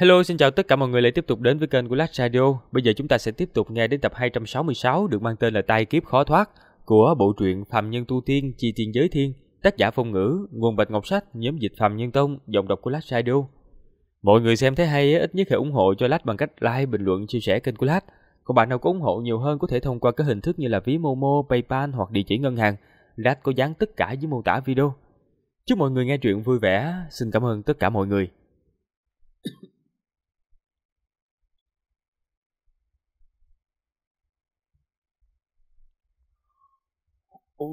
Hello, xin chào tất cả mọi người lại tiếp tục đến với kênh của Lát Radio. Bây giờ chúng ta sẽ tiếp tục nghe đến tập 266 được mang tên là Tai kiếp khó thoát của bộ truyện Phạm Nhân Tu Tiên Chi Tiên Giới Thiên, tác giả Phong Ngữ, nguồn Bạch Ngọc Sách, nhóm dịch Phạm Nhân Tông, giọng đọc của Lát Radio. Mọi người xem thấy hay ít nhất hãy ủng hộ cho Lát bằng cách like, bình luận, chia sẻ kênh của Lát. Còn bạn nào có ủng hộ nhiều hơn có thể thông qua các hình thức như là ví Momo, PayPal hoặc địa chỉ ngân hàng. Lát có dán tất cả dưới mô tả video. Chúc mọi người nghe truyện vui vẻ. Xin cảm ơn tất cả mọi người.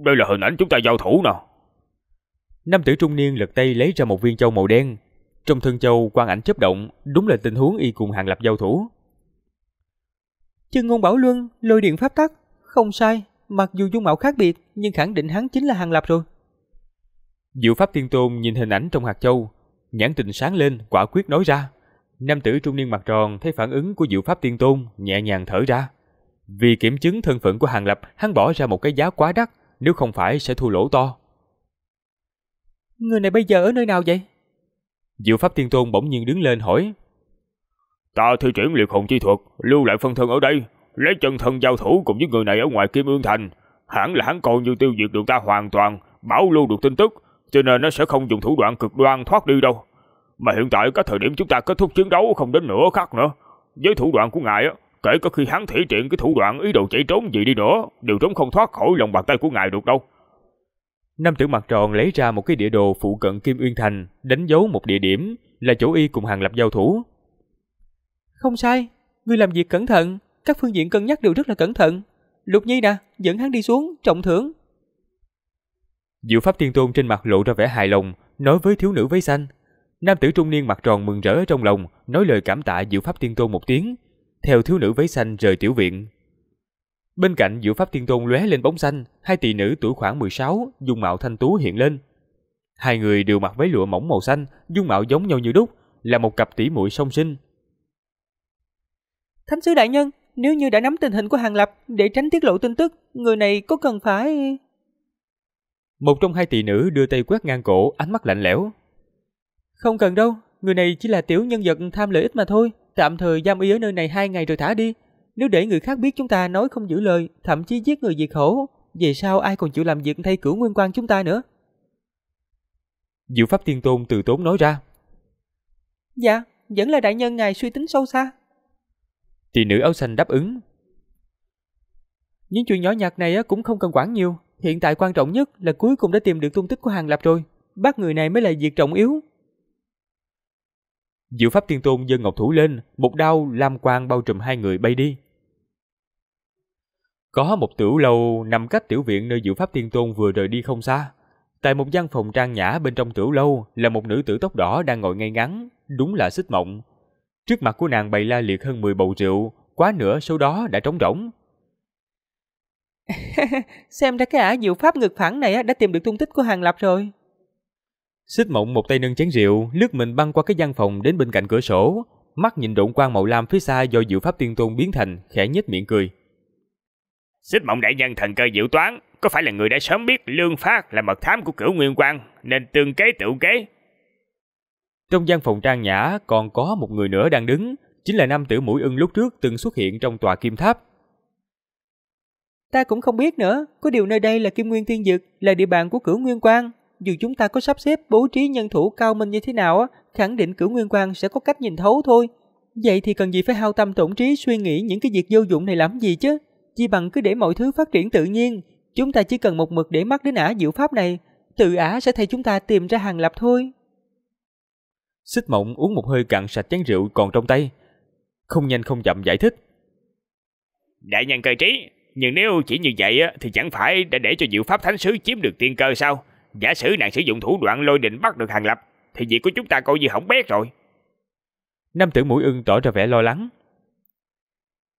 Đây là hình ảnh chúng ta giao thủ nè. Nam tử trung niên lật tay lấy ra một viên châu màu đen. Trong thân châu quang ảnh chớp động, đúng là tình huống y cùng hàng lập giao thủ. Chân ngôn bảo luân, lôi điện pháp tắc, không sai, mặc dù dung mạo khác biệt nhưng khẳng định hắn chính là hàng lập rồi. Diệu pháp tiên tôn nhìn hình ảnh trong hạt châu, nhãn tình sáng lên, quả quyết nói ra. Nam tử trung niên mặt tròn thấy phản ứng của diệu pháp tiên tôn, nhẹ nhàng thở ra. Vì kiểm chứng thân phận của hàng lập, hắn bỏ ra một cái giá quá đắt, nếu không phải sẽ thua lỗ to. Người này bây giờ ở nơi nào vậy? Diệu Pháp Thiên Tôn bỗng nhiên đứng lên hỏi. Ta thi chuyển liệt hồn chi thuật, lưu lại phân thân ở đây, lấy chân thân giao thủ cùng với người này ở ngoài Kim Ương Thành. Hẳn là hắn còn như tiêu diệt được ta hoàn toàn, bảo lưu được tin tức, cho nên nó sẽ không dùng thủ đoạn cực đoan thoát đi đâu. Mà hiện tại có thời điểm chúng ta kết thúc chiến đấu không đến nửa khắc nữa. Với thủ đoạn của ngài á, Kể có khi hắn thể hiện cái thủ đoạn ý đồ chạy trốn gì đi nữa, đều trốn không thoát khỏi lòng bàn tay của ngài được đâu. Nam tử mặt tròn lấy ra một cái địa đồ phụ cận Kim Uyên Thành, đánh dấu một địa điểm là chỗ y cùng hàng lập giao thủ. Không sai, ngươi làm việc cẩn thận, các phương diện cân nhắc đều rất là cẩn thận. Lục Nhi nè, dẫn hắn đi xuống, trọng thưởng. Diệu pháp tiên tôn trên mặt lộ ra vẻ hài lòng, nói với thiếu nữ váy xanh. Nam tử trung niên mặt tròn mừng rỡ trong lòng, nói lời cảm tạ Diệu pháp tiên tôn một tiếng, theo thiếu nữ váy xanh rời tiểu viện. Bên cạnh Diệu Pháp Thiên Tôn lóe lên bóng xanh, hai tỷ nữ tuổi khoảng 16, dung mạo thanh tú hiện lên. Hai người đều mặc váy lụa mỏng màu xanh, dung mạo giống nhau như đúc, là một cặp tỷ muội song sinh. Thánh sứ đại nhân, nếu như đã nắm tình hình của Hàng Lập để tránh tiết lộ tin tức, người này có cần phải... Một trong hai tỷ nữ đưa tay quét ngang cổ, ánh mắt lạnh lẽo. Không cần đâu, người này chỉ là tiểu nhân vật tham lợi ích mà thôi, tạm thời giam y ở nơi này hai ngày rồi thả đi. Nếu để người khác biết chúng ta nói không giữ lời, thậm chí giết người diệt khẩu, về sau ai còn chịu làm việc thay cửu nguyên quan chúng ta nữa? Diệu Pháp Tiên Tôn từ tốn nói ra. Dạ, vẫn là đại nhân ngài suy tính sâu xa. thì nữ áo xanh đáp ứng. Những chuyện nhỏ nhặt này cũng không cần quản nhiều. Hiện tại quan trọng nhất là cuối cùng đã tìm được tung tích của Hàng Lập rồi. Bắt người này mới là việc trọng yếu, Diệu Pháp Thiên Tôn giơ ngọc thủ lên, một đao lam quang bao trùm hai người bay đi. Có một tiểu lâu nằm cách tiểu viện nơi Diệu Pháp Thiên Tôn vừa rời đi không xa. Tại một gian phòng trang nhã bên trong tiểu lâu là một nữ tử tóc đỏ đang ngồi ngay ngắn, đúng là xích mộng. Trước mặt của nàng bày la liệt hơn 10 bầu rượu, quá nửa số đó đã trống rỗng. Xem ra cái ả diệu pháp ngực phẳng này đã tìm được tung tích của Hàng Lập rồi. Xích mộng một tay nâng chén rượu, lướt mình băng qua cái gian phòng đến bên cạnh cửa sổ, mắt nhìn độn quang màu lam phía xa do diệu pháp tiên tôn biến thành, khẽ nhếch miệng cười. Xích mộng đại nhân thần cơ diệu toán, có phải là người đã sớm biết Lương Phát là mật thám của cửu Nguyên Quang, nên tương kế tự kế? Trong gian phòng trang nhã còn có một người nữa đang đứng, chính là nam tử mũi ưng lúc trước từng xuất hiện trong tòa kim tháp. Ta cũng không biết nữa, có điều nơi đây là Kim Nguyên Thiên Dực, là địa bàn của cửu Nguyên Quang, dù chúng ta có sắp xếp bố trí nhân thủ cao minh như thế nào á, khẳng định cửu nguyên quan sẽ có cách nhìn thấu thôi. Vậy thì cần gì phải hao tâm tổn trí suy nghĩ những cái việc vô dụng này làm gì chứ? Chỉ bằng cứ để mọi thứ phát triển tự nhiên, chúng ta chỉ cần một mực để mắt đến ả diệu pháp này, tự ả sẽ thay chúng ta tìm ra hàng lập thôi. Xích mộng uống một hơi cạn sạch chén rượu còn trong tay, không nhanh không chậm giải thích. Đại nhân cơ trí, nhưng nếu chỉ như vậy thì chẳng phải đã để cho diệu pháp thánh sứ chiếm được tiên cơ sao? Giả sử nàng sử dụng thủ đoạn lôi đình bắt được Hàng Lập, thì việc của chúng ta coi như hỏng bét rồi. Nam tử mũi ưng tỏ ra vẻ lo lắng.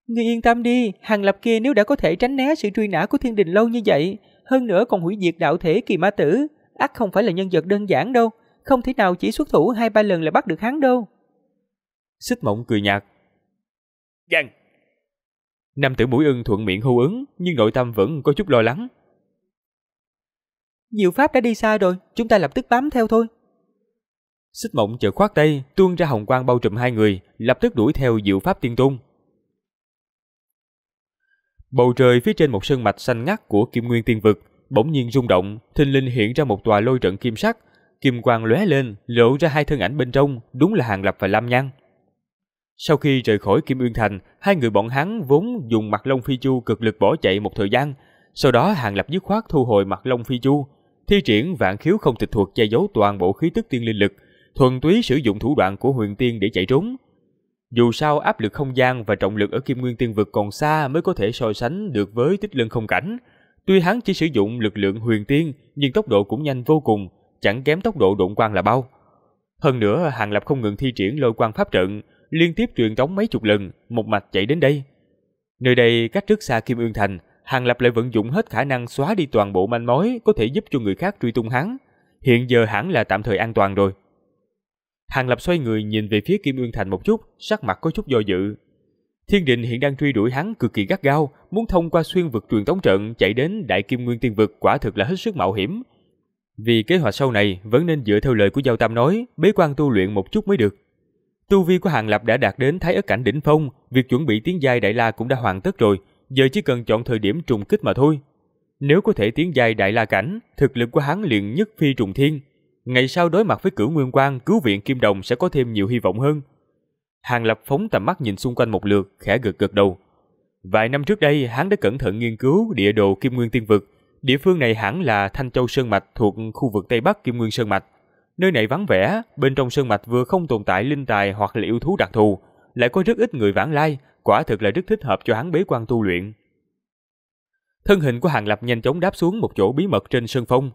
người yên tâm đi, Hàng Lập kia nếu đã có thể tránh né sự truy nã của thiên đình lâu như vậy, hơn nữa còn hủy diệt đạo thể kỳ ma tử, ắt không phải là nhân vật đơn giản đâu, không thể nào chỉ xuất thủ hai ba lần là bắt được hắn đâu. Xích mộng cười nhạt. Dân. Vâng. Nam tử mũi ưng thuận miệng hô ứng, nhưng nội tâm vẫn có chút lo lắng, Diệu Pháp đã đi xa rồi, chúng ta lập tức bám theo thôi. Xích mộng chợt khoát tay, tuôn ra hồng quang bao trùm hai người, lập tức đuổi theo Diệu Pháp Tiên Tung. Bầu trời phía trên một sơn mạch xanh ngắt của Kim Nguyên Tiên Vực bỗng nhiên rung động, thình linh hiện ra một tòa lôi trận kim sắc, kim quang lóe lên, lộ ra hai thân ảnh bên trong, đúng là Hàng Lập và Lam Nhan. Sau khi rời khỏi Kim Uyên Thành, hai người bọn hắn vốn dùng mặt Long Phi Chu cực lực bỏ chạy một thời gian, sau đó Hàng Lập dứt khoát thu hồi mặt Long Phi Chu, Thi triển vạn khiếu không tịch thuật che giấu toàn bộ khí tức tiên linh lực, thuần túy sử dụng thủ đoạn của huyền tiên để chạy trốn. Dù sao áp lực không gian và trọng lực ở Kim Nguyên Tiên vực còn xa mới có thể so sánh được với Tích Lân không cảnh. Tuy hắn chỉ sử dụng lực lượng huyền tiên, nhưng tốc độ cũng nhanh vô cùng, chẳng kém tốc độ độn quang là bao. Hơn nữa, Hàng Lập không ngừng thi triển lôi quang pháp trận, liên tiếp truyền tống mấy chục lần, một mạch chạy đến đây. Nơi đây cách rất xa Kim Ương Thành, Hàng Lập lại vận dụng hết khả năng xóa đi toàn bộ manh mối có thể giúp cho người khác truy tung hắn. Hiện giờ hẳn là tạm thời an toàn rồi. Hàng Lập xoay người nhìn về phía Kim Ương Thành một chút, sắc mặt có chút do dự. Thiên Định hiện đang truy đuổi hắn cực kỳ gắt gao, muốn thông qua xuyên vực truyền tống trận chạy đến Đại Kim Nguyên Tiên Vực quả thực là hết sức mạo hiểm. Vì kế hoạch sau này vẫn nên dựa theo lời của Giao Tam nói, bế quan tu luyện một chút mới được. Tu vi của Hàng Lập đã đạt đến thái Ức cảnh đỉnh phong, việc chuẩn bị tiến giai Đại La cũng đã hoàn tất rồi, giờ chỉ cần chọn thời điểm trùng kích mà thôi. Nếu có thể tiến dài đại la cảnh, thực lực của hắn liền nhất phi trùng thiên. Ngày sau đối mặt với cửu nguyên quan, cứu viện kim đồng sẽ có thêm nhiều hy vọng hơn. Hàng Lập phóng tầm mắt nhìn xung quanh một lượt, khẽ gật gật đầu. Vài năm trước đây, hắn đã cẩn thận nghiên cứu địa đồ Kim Nguyên Tiên Vực. Địa phương này hẳn là Thanh Châu Sơn Mạch thuộc khu vực Tây Bắc Kim Nguyên Sơn Mạch. Nơi này vắng vẻ, bên trong sơn mạch vừa không tồn tại linh tài hoặc là yêu thú đặc thù, lại có rất ít người vãng lai, quả thực là rất thích hợp cho hắn bế quan tu luyện. Thân hình của Hàng Lập nhanh chóng đáp xuống một chỗ bí mật trên sơn phong,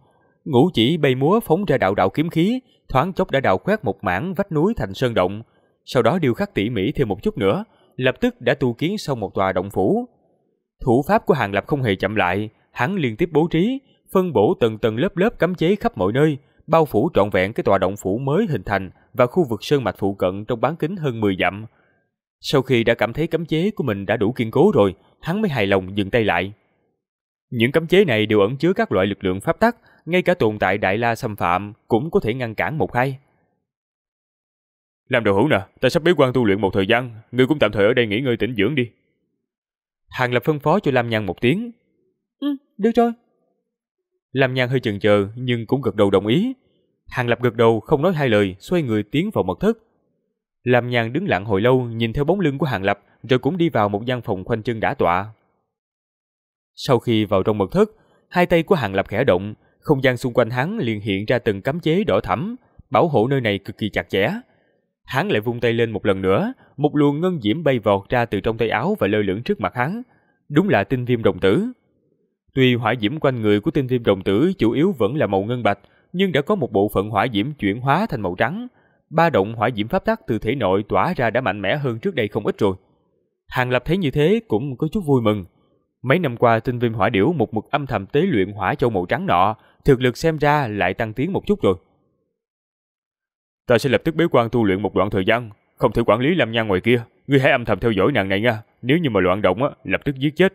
ngũ chỉ bay múa phóng ra đạo đạo kiếm khí, thoáng chốc đã đào khoét một mảng vách núi thành sơn động, sau đó điều khắc tỉ mỉ thêm một chút nữa, lập tức đã tu kiến xong một tòa động phủ. Thủ pháp của Hàng Lập không hề chậm lại, hắn liên tiếp bố trí, phân bổ từng tầng lớp lớp cấm chế khắp mọi nơi, bao phủ trọn vẹn cái tòa động phủ mới hình thành và khu vực sơn mạch phụ cận trong bán kính hơn 10 dặm, sau khi đã cảm thấy cấm chế của mình đã đủ kiên cố rồi, hắn mới hài lòng dừng tay lại. Những cấm chế này đều ẩn chứa các loại lực lượng pháp tắc, ngay cả tồn tại đại la xâm phạm cũng có thể ngăn cản một hai. Làm đồ hữu nè, ta sắp bế quan tu luyện một thời gian, ngươi cũng tạm thời ở đây nghỉ ngơi tĩnh dưỡng đi. Hàng Lập phân phó cho Lam Nhan một tiếng. Ừ, được rồi. Lam Nhan hơi chần chờ nhưng cũng gật đầu đồng ý. Hàng Lập gật đầu không nói hai lời, xoay người tiến vào mật thất. Làm nhàn đứng lặng hồi lâu nhìn theo bóng lưng của Hàng Lập rồi cũng đi vào một gian phòng khoanh chân đã tọa. Sau khi vào trong mật thất, hai tay của Hàng Lập khẽ động, không gian xung quanh hắn liền hiện ra từng cấm chế đỏ thẫm, bảo hộ nơi này cực kỳ chặt chẽ. Hắn lại vung tay lên một lần nữa, một luồng ngân diễm bay vọt ra từ trong tay áo và lơ lửng trước mặt hắn. Đúng là tinh viêm đồng tử. Tuy hỏa diễm quanh người của tinh viêm đồng tử chủ yếu vẫn là màu ngân bạch, nhưng đã có một bộ phận hỏa diễm chuyển hóa thành màu trắng, ba động hỏa diễm pháp tắc từ thể nội tỏa ra đã mạnh mẽ hơn trước đây không ít rồi. Hàng Lập thấy như thế cũng có chút vui mừng. Mấy năm qua tinh viêm hỏa điểu một mực âm thầm tế luyện hỏa châu màu trắng nọ, thực lực xem ra lại tăng tiến một chút rồi. Ta sẽ lập tức bế quan tu luyện một đoạn thời gian, không thể quản lý làm nhan ngoài kia, ngươi hãy âm thầm theo dõi nàng này nha, nếu như mà loạn động á, lập tức giết chết.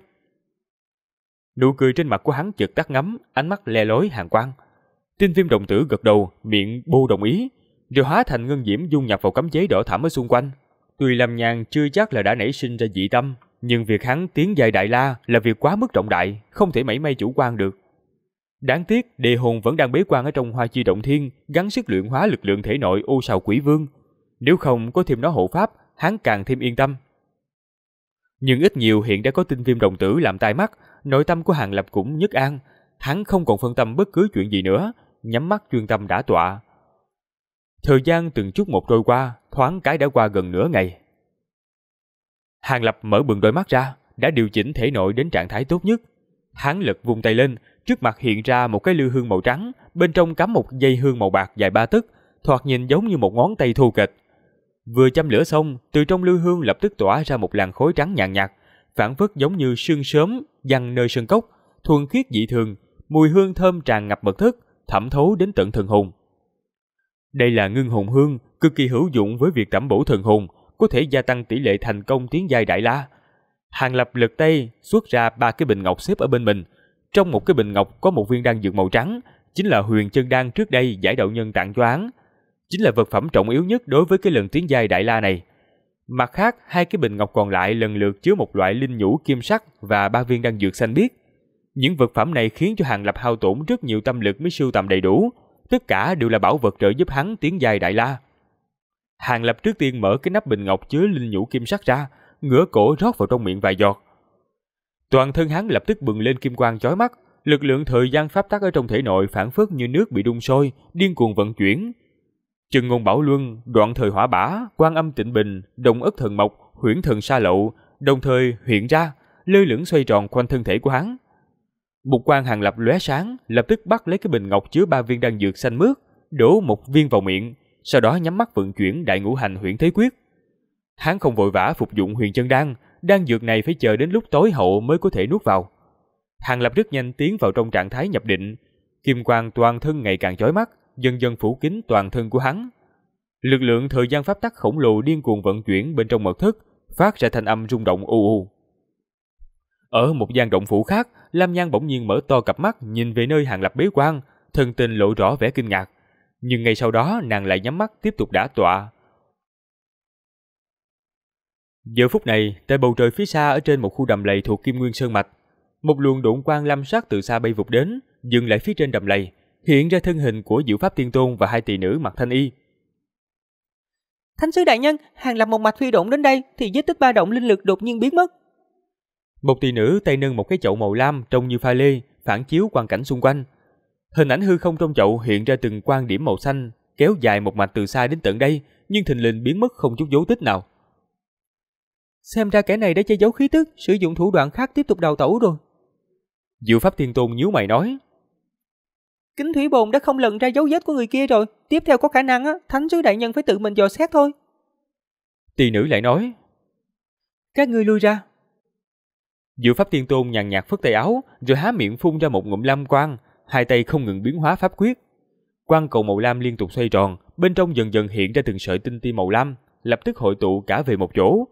Nụ cười trên mặt của hắn chợt tắt ngấm, ánh mắt le lối hàng quang. Tinh viêm đồng tử gật đầu, miệng bô đồng ý, rồi hóa thành ngân diễm dung nhập vào cấm chế đỏ thẳm ở xung quanh. Tuy Lâm Nhàn chưa chắc là đã nảy sinh ra dị tâm, nhưng việc hắn tiến dài Đại La là việc quá mức trọng đại, không thể mảy may chủ quan được. Đáng tiếc, địa hồn vẫn đang bế quan ở trong hoa chi động thiên, gắn sức luyện hóa lực lượng thể nội ô sào quỷ vương. Nếu không có thêm nó hộ pháp, hắn càng thêm yên tâm. Nhưng ít nhiều hiện đã có tinh viêm đồng tử làm tai mắt, nội tâm của Hàng Lập cũng nhất an. Hắn không còn phân tâm bất cứ chuyện gì nữa, nhắm mắt chuyên tâm đã tọa, Thời gian từng chút một trôi qua, thoáng cái đã qua gần nửa ngày. Hàng Lập mở bừng đôi mắt ra, đã điều chỉnh thể nội đến trạng thái tốt nhất. Hắn lực vung tay lên, trước mặt hiện ra một cái lư hương màu trắng, bên trong cắm một dây hương màu bạc dài ba tấc, thoạt nhìn giống như một ngón tay thu kệch. Vừa châm lửa xong, từ trong lư hương lập tức tỏa ra một làn khói trắng nhàn nhạt, nhạt, phản phất giống như sương sớm giăng nơi sân cốc, thuần khiết dị thường, mùi hương thơm tràn ngập mật thức, thẩm thấu đến tận thần hồn. Đây là ngưng hồn hương, cực kỳ hữu dụng với việc tẩm bổ thần hồn, có thể gia tăng tỷ lệ thành công tiến giai đại la. Hàng Lập lật tay, xuất ra ba cái bình ngọc xếp ở bên mình. Trong một cái bình ngọc có một viên đan dược màu trắng, chính là huyền chân đan trước đây giải đạo nhân tặng cho Chính là vật phẩm trọng yếu nhất đối với cái lần tiến giai đại la này. Mặt khác, hai cái bình ngọc còn lại lần lượt chứa một loại linh nhũ kim sắc và ba viên đan dược xanh biếc. Những vật phẩm này khiến cho Hàng Lập hao tổn rất nhiều tâm lực mới sưu tầm đầy đủ, tất cả đều là bảo vật trợ giúp hắn tiến dài đại la. Hàng Lập trước tiên mở cái nắp bình ngọc chứa linh nhũ kim sắc ra, ngửa cổ rót vào trong miệng vài giọt. Toàn thân hắn lập tức bừng lên kim quang chói mắt, lực lượng thời gian pháp tắc ở trong thể nội phản phất như nước bị đun sôi, điên cuồng vận chuyển. Trừng ngôn bảo luân, đoạn thời hỏa bả, quan âm tịnh bình, đồng ất thần mộc, huyễn thần sa lậu, đồng thời hiện ra, lơ lửng xoay tròn quanh thân thể của hắn. Một quan hàng lập lóe sáng, lập tức bắt lấy cái bình ngọc chứa ba viên đan dược xanh mướt, đổ một viên vào miệng, sau đó nhắm mắt vận chuyển đại ngũ hành huyện thế quyết. Hắn không vội vã phục dụng huyền chân đan, đan dược này phải chờ đến lúc tối hậu mới có thể nuốt vào. Hàng lập rất nhanh tiến vào trong trạng thái nhập định, kim quang toàn thân ngày càng chói mắt, dần dần phủ kín toàn thân của hắn. Lực lượng thời gian pháp tắc khổng lồ điên cuồng vận chuyển bên trong mật thất, phát ra thanh âm rung động u u. Ở một gian động phủ khác, Lam Nhan bỗng nhiên mở to cặp mắt nhìn về nơi hàng lập bế quan, thân tình lộ rõ vẻ kinh ngạc. Nhưng ngay sau đó nàng lại nhắm mắt tiếp tục đả tọa. Giờ phút này, tại bầu trời phía xa ở trên một khu đầm lầy thuộc Kim Nguyên Sơn Mạch, một luồng đụng quang lam sắc từ xa bay vụt đến, dừng lại phía trên đầm lầy, hiện ra thân hình của Diệu Pháp Tiên Tôn và hai tỷ nữ mặc thanh y. Thánh sứ đại nhân, hàng lập một mạch phi động đến đây thì vết tích ba động linh lực đột nhiên biến mất. Một tỷ nữ tay nâng một cái chậu màu lam trông như pha lê, phản chiếu quang cảnh xung quanh. Hình ảnh hư không trong chậu hiện ra từng quan điểm màu xanh, kéo dài một mạch từ xa đến tận đây, nhưng thình lình biến mất không chút dấu tích nào. Xem ra kẻ này đã che giấu khí tức, sử dụng thủ đoạn khác tiếp tục đào tẩu rồi. Diệu Pháp Thiên Tôn nhíu mày nói. Kính thủy bồn đã không lần ra dấu vết của người kia rồi, tiếp theo có khả năng á, thánh sứ đại nhân phải tự mình dò xét thôi. Tỳ nữ lại nói. Các ngươi lui ra, Diệu pháp thiên tôn nhàn nhạt phất tay áo, rồi há miệng phun ra một ngụm lam quang, hai tay không ngừng biến hóa pháp quyết. Quang cầu màu lam liên tục xoay tròn, bên trong dần dần hiện ra từng sợi tinh ti màu lam, lập tức hội tụ cả về một chỗ,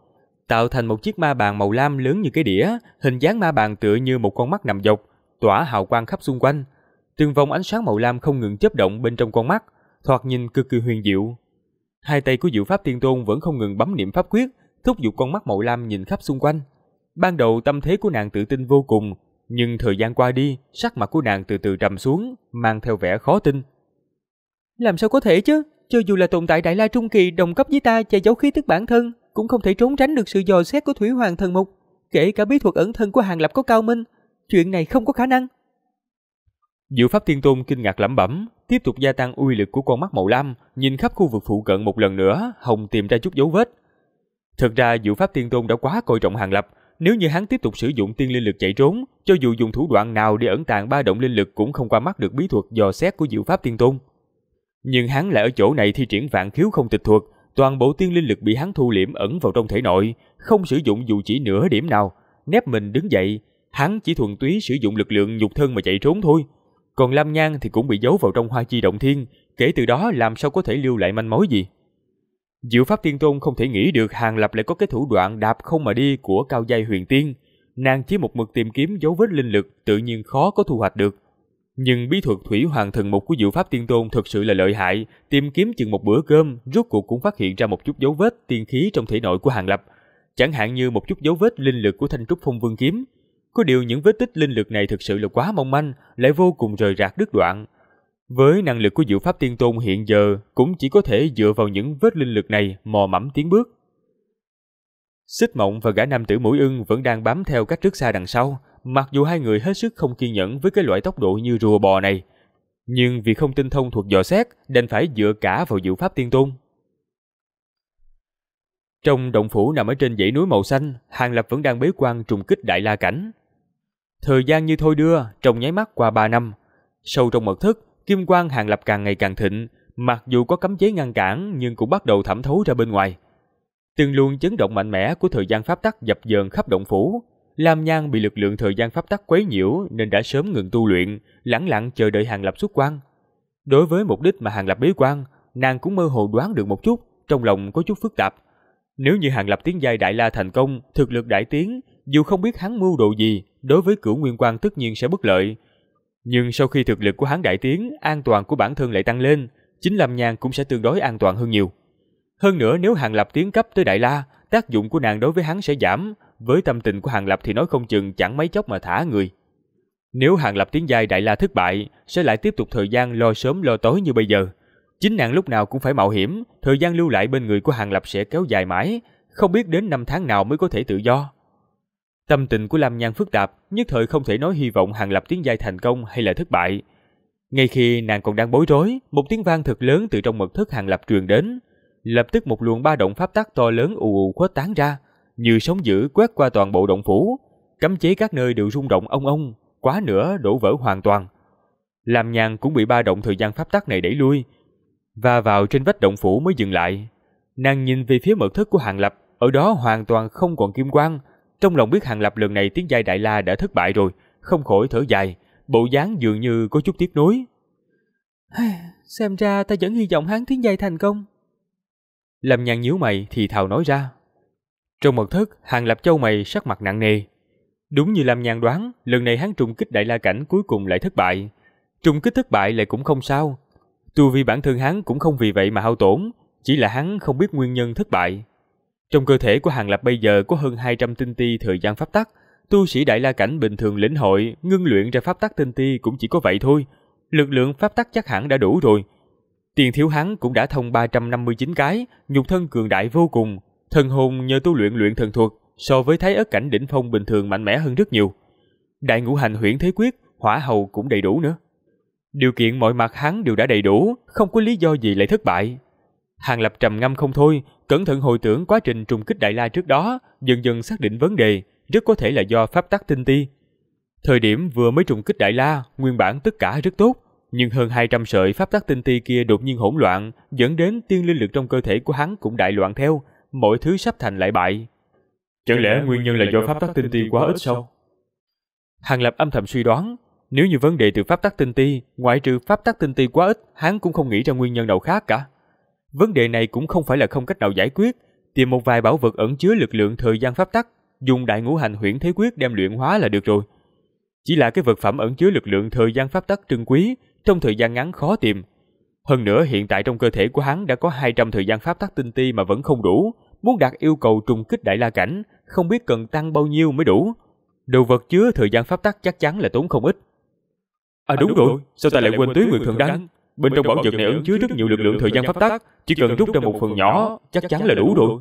tạo thành một chiếc ma bàn màu lam lớn như cái đĩa, hình dáng ma bàn tựa như một con mắt nằm dọc, tỏa hào quang khắp xung quanh. Từng vòng ánh sáng màu lam không ngừng chớp động bên trong con mắt, thoạt nhìn cực kỳ huyền diệu. Hai tay của Diệu Pháp thiên Tôn vẫn không ngừng bấm niệm pháp quyết, thúc giục con mắt màu lam nhìn khắp xung quanh. Ban đầu tâm thế của nàng tự tin vô cùng, nhưng thời gian qua đi, sắc mặt của nàng từ từ trầm xuống, mang theo vẻ khó tin. Làm sao có thể chứ? Cho dù là tồn tại đại la trung kỳ đồng cấp với ta che giấu khí tức bản thân, cũng không thể trốn tránh được sự dò xét của Thủy Hoàng thần mục, kể cả bí thuật ẩn thân của Hàng Lập có cao minh, chuyện này không có khả năng. Diệu Pháp Thiên Tôn kinh ngạc lẩm bẩm, tiếp tục gia tăng uy lực của con mắt màu lam, nhìn khắp khu vực phụ cận một lần nữa, hồng tìm ra chút dấu vết. Thực ra Diệu Pháp Thiên Tôn đã quá coi trọng Hàng Lập, nếu như hắn tiếp tục sử dụng tiên linh lực chạy trốn, cho dù dùng thủ đoạn nào để ẩn tàng ba động linh lực cũng không qua mắt được bí thuật dò xét của Diệu Pháp Tiên Tôn. Nhưng hắn lại ở chỗ này thi triển vạn khiếu không tịch thuật, toàn bộ tiên linh lực bị hắn thu liễm ẩn vào trong thể nội, không sử dụng dù chỉ nửa điểm nào, nép mình đứng dậy, hắn chỉ thuần túy sử dụng lực lượng nhục thân mà chạy trốn thôi. Còn Lam Nhan thì cũng bị giấu vào trong hoa chi động thiên, kể từ đó làm sao có thể lưu lại manh mối gì. Diệu Pháp Tiên Tôn không thể nghĩ được Hàng Lập lại có cái thủ đoạn đạp không mà đi của cao giai huyền tiên. Nàng chỉ một mực tìm kiếm dấu vết linh lực tự nhiên khó có thu hoạch được. Nhưng bí thuật thủy hoàng thần mục của Diệu Pháp Tiên Tôn thực sự là lợi hại, tìm kiếm chừng một bữa cơm, rốt cuộc cũng phát hiện ra một chút dấu vết tiên khí trong thể nội của Hàng Lập, chẳng hạn như một chút dấu vết linh lực của Thanh Trúc Phong Vương kiếm. Có điều những vết tích linh lực này thực sự là quá mong manh, lại vô cùng rời rạc đứt đoạn, với năng lực của diệu pháp tiên tôn hiện giờ cũng chỉ có thể dựa vào những vết linh lực này mò mẫm tiến bước. Xích mộng và gã nam tử mũi ưng vẫn đang bám theo cách trước xa đằng sau, mặc dù hai người hết sức không kiên nhẫn với cái loại tốc độ như rùa bò này. Nhưng vì không tinh thông thuộc dò xét, đành phải dựa cả vào diệu pháp tiên tôn. Trong động phủ nằm ở trên dãy núi màu xanh, Hàng Lập vẫn đang bế quan trùng kích đại la cảnh. Thời gian như thôi đưa, trong nháy mắt qua 3 năm. Sâu trong mật thất, Kim quang hàng lập càng ngày càng thịnh, mặc dù có cấm chế ngăn cản nhưng cũng bắt đầu thẩm thấu ra bên ngoài. Từng luồng chấn động mạnh mẽ của thời gian pháp tắc dập dờn khắp động phủ, Lam Nhan bị lực lượng thời gian pháp tắc quấy nhiễu nên đã sớm ngừng tu luyện, lẳng lặng chờ đợi Hàng Lập xuất quan. Đối với mục đích mà Hàng Lập bế quan, nàng cũng mơ hồ đoán được một chút, trong lòng có chút phức tạp. Nếu như Hàng Lập tiến giai đại la thành công, thực lực đại tiến, dù không biết hắn mưu đồ gì, đối với cửu nguyên quan tất nhiên sẽ bất lợi, nhưng sau khi thực lực của hắn đại tiến, an toàn của bản thân lại tăng lên, chính Lâm Nhan cũng sẽ tương đối an toàn hơn nhiều. Hơn nữa nếu Hàng Lập tiến cấp tới Đại La, tác dụng của nàng đối với hắn sẽ giảm, với tâm tình của Hàng Lập thì nói không chừng chẳng mấy chốc mà thả người. Nếu Hàng Lập tiến giai Đại La thất bại, sẽ lại tiếp tục thời gian lo sớm lo tối như bây giờ. Chính nàng lúc nào cũng phải mạo hiểm, thời gian lưu lại bên người của Hàng Lập sẽ kéo dài mãi, không biết đến năm tháng nào mới có thể tự do. Tâm tình của Lam Nhan phức tạp, nhất thời không thể nói hy vọng Hàng Lập tiến giai thành công hay là thất bại. Ngay khi nàng còn đang bối rối, một tiếng vang thật lớn từ trong mật thất Hàng Lập truyền đến. Lập tức một luồng ba động pháp tắc to lớn ù ù khuếch tán ra, như sóng dữ quét qua toàn bộ động phủ, cấm chế các nơi đều rung động ông ông, quá nữa đổ vỡ hoàn toàn. Lam Nhan cũng bị ba động thời gian pháp tắc này đẩy lui, và vào trên vách động phủ mới dừng lại. Nàng nhìn về phía mật thất của Hàng Lập, ở đó hoàn toàn không còn kim quang, trong lòng biết Hàng Lập lần này tiếng giai Đại La đã thất bại rồi, không khỏi thở dài, bộ dáng dường như có chút tiếc nuối. Xem ra ta vẫn hy vọng hắn tiến giai thành công. Lâm nhàn nhíu mày thì thào nói ra. Trong mật thất, Hàng Lập châu mày sắc mặt nặng nề. Đúng như Lâm nhàn đoán, lần này hắn trùng kích đại la cảnh cuối cùng lại thất bại. Trùng kích thất bại lại cũng không sao. Tu vi bản thân hắn cũng không vì vậy mà hao tổn, chỉ là hắn không biết nguyên nhân thất bại. Trong cơ thể của Hàng Lập bây giờ có hơn 200 tinh ti thời gian pháp tắc, tu sĩ đại la cảnh bình thường lĩnh hội, ngưng luyện ra pháp tắc tinh ti cũng chỉ có vậy thôi. Lực lượng pháp tắc chắc hẳn đã đủ rồi. Tiền thiếu hắn cũng đã thông 359 cái, nhục thân cường đại vô cùng, thần hồn nhờ tu luyện luyện thần thuật, so với thái ớt cảnh đỉnh phong bình thường mạnh mẽ hơn rất nhiều. Đại ngũ hành huyễn thế quyết, hỏa hầu cũng đầy đủ nữa. Điều kiện mọi mặt hắn đều đã đầy đủ, không có lý do gì lại thất bại. Hàng Lập trầm ngâm không thôi, Cẩn thận hồi tưởng quá trình trùng kích Đại La trước đó, dần dần xác định vấn đề, rất có thể là do pháp tắc tinh ti. Thời điểm vừa mới trùng kích Đại La, nguyên bản tất cả rất tốt, nhưng hơn 200 sợi pháp tắc tinh ti kia đột nhiên hỗn loạn, dẫn đến tiên linh lực trong cơ thể của hắn cũng đại loạn theo, mọi thứ sắp thành lại bại. Chẳng lẽ nguyên nhân là do pháp tắc tinh ti quá ít sao? Hàng Lập âm thầm suy đoán, nếu như vấn đề từ pháp tắc tinh ti, ngoại trừ pháp tắc tinh ti quá ít, hắn cũng không nghĩ ra nguyên nhân nào khác cả. Vấn đề này cũng không phải là không cách nào giải quyết, tìm một vài bảo vật ẩn chứa lực lượng thời gian pháp tắc, dùng đại ngũ hành huyễn thế quyết đem luyện hóa là được rồi. Chỉ là cái vật phẩm ẩn chứa lực lượng thời gian pháp tắc trân quý, trong thời gian ngắn khó tìm. Hơn nữa hiện tại trong cơ thể của hắn đã có 200 thời gian pháp tắc tinh ti mà vẫn không đủ, muốn đạt yêu cầu trùng kích đại la cảnh, không biết cần tăng bao nhiêu mới đủ. Đồ vật chứa thời gian pháp tắc chắc chắn là tốn không ít. À, à đúng, đúng rồi, rồi. sao ta lại quên túy người thượng đăng? Bên trong bảo vật này ẩn chứa rất nhiều lực lượng thời gian pháp tắc, chỉ cần rút ra một phần nhỏ, chắc chắn là đủ rồi.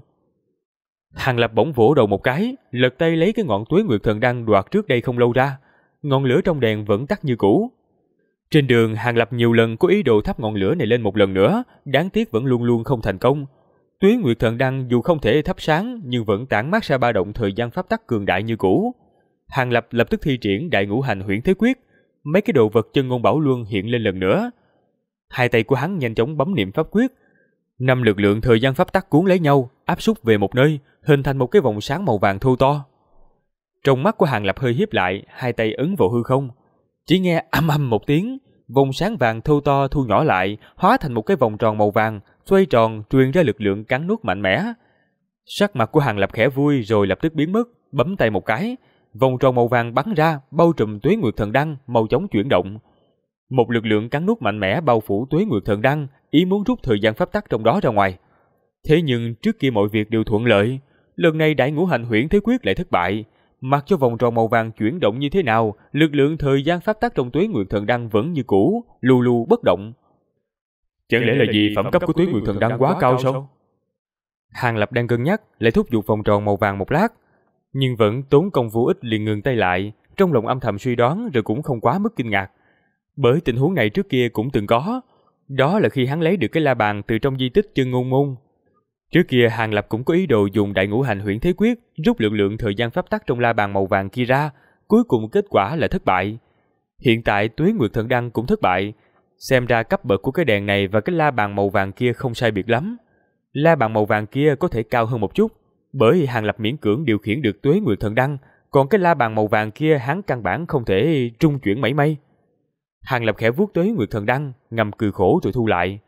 Hàng Lập bỗng vỗ đầu một cái, lật tay lấy cái ngọn tuế nguyệt thần đăng đoạt trước đây không lâu ra. Ngọn lửa trong đèn vẫn tắt như cũ. Trên đường, Hàng Lập nhiều lần có ý đồ thắp ngọn lửa này lên một lần nữa, đáng tiếc vẫn luôn luôn không thành công. Tuế nguyệt thần đăng dù không thể thắp sáng nhưng vẫn tản mát ra ba động thời gian pháp tắc cường đại như cũ. Hàng Lập lập tức thi triển đại ngũ hành huyễn thế quyết, mấy cái đồ vật chân ngôn bảo luân hiện lên lần nữa, Hai tay của hắn nhanh chóng bấm niệm pháp quyết. Năm lực lượng thời gian pháp tắc cuốn lấy nhau, áp xúc về một nơi, hình thành một cái vòng sáng màu vàng thu to. Trong mắt của Hàng Lập hơi hiếp lại, hai tay ấn vào hư không. Chỉ nghe âm âm một tiếng, vòng sáng vàng thu to thu nhỏ lại, hóa thành một cái vòng tròn màu vàng, xoay tròn truyền ra lực lượng cắn nuốt mạnh mẽ. Sắc mặt của Hàng Lập khẽ vui rồi lập tức biến mất, bấm tay một cái, vòng tròn màu vàng bắn ra, bao trùm Tuế Nguyệt Thần Đăng, màu chóng chuyển động, một lực lượng cắn nút mạnh mẽ bao phủ tuế nguyệt thần đăng, ý muốn rút thời gian pháp tắc trong đó ra ngoài. Thế nhưng trước kia mọi việc đều thuận lợi, lần này đại ngũ hành huyễn thế quyết lại thất bại. Mặc cho vòng tròn màu vàng chuyển động như thế nào, lực lượng thời gian pháp tắc trong tuế nguyệt thần đăng vẫn như cũ, lù lù bất động. Chẳng lẽ là vì phẩm cấp của tuế nguyệt thần đăng quá cao sao? Hàng Lập đang cân nhắc, lại thúc giục vòng tròn màu vàng một lát. Nhưng vẫn tốn công vô ích liền ngừng tay lại, trong lòng âm thầm suy đoán rồi cũng không quá mức kinh ngạc. Bởi tình huống này trước kia cũng từng có, đó là khi hắn lấy được cái la bàn từ trong di tích chân ngôn môn. Trước kia Hàng Lập cũng có ý đồ dùng đại ngũ hành huyễn thế quyết rút lượng lượng thời gian pháp tắc trong la bàn màu vàng kia ra, cuối cùng kết quả là thất bại. Hiện tại Tuế Nguyệt Thần Đăng cũng thất bại, xem ra cấp bậc của cái đèn này và cái la bàn màu vàng kia không sai biệt lắm. La bàn màu vàng kia có thể cao hơn một chút, bởi Hàng Lập miễn cưỡng điều khiển được Tuế Nguyệt Thần Đăng, còn cái la bàn màu vàng kia hắn căn bản không thể trung chuyển mảy may. Hàng Lập khẽ vuốt tới Nguyệt Thần Đăng, ngầm cười khổ rồi thu lại.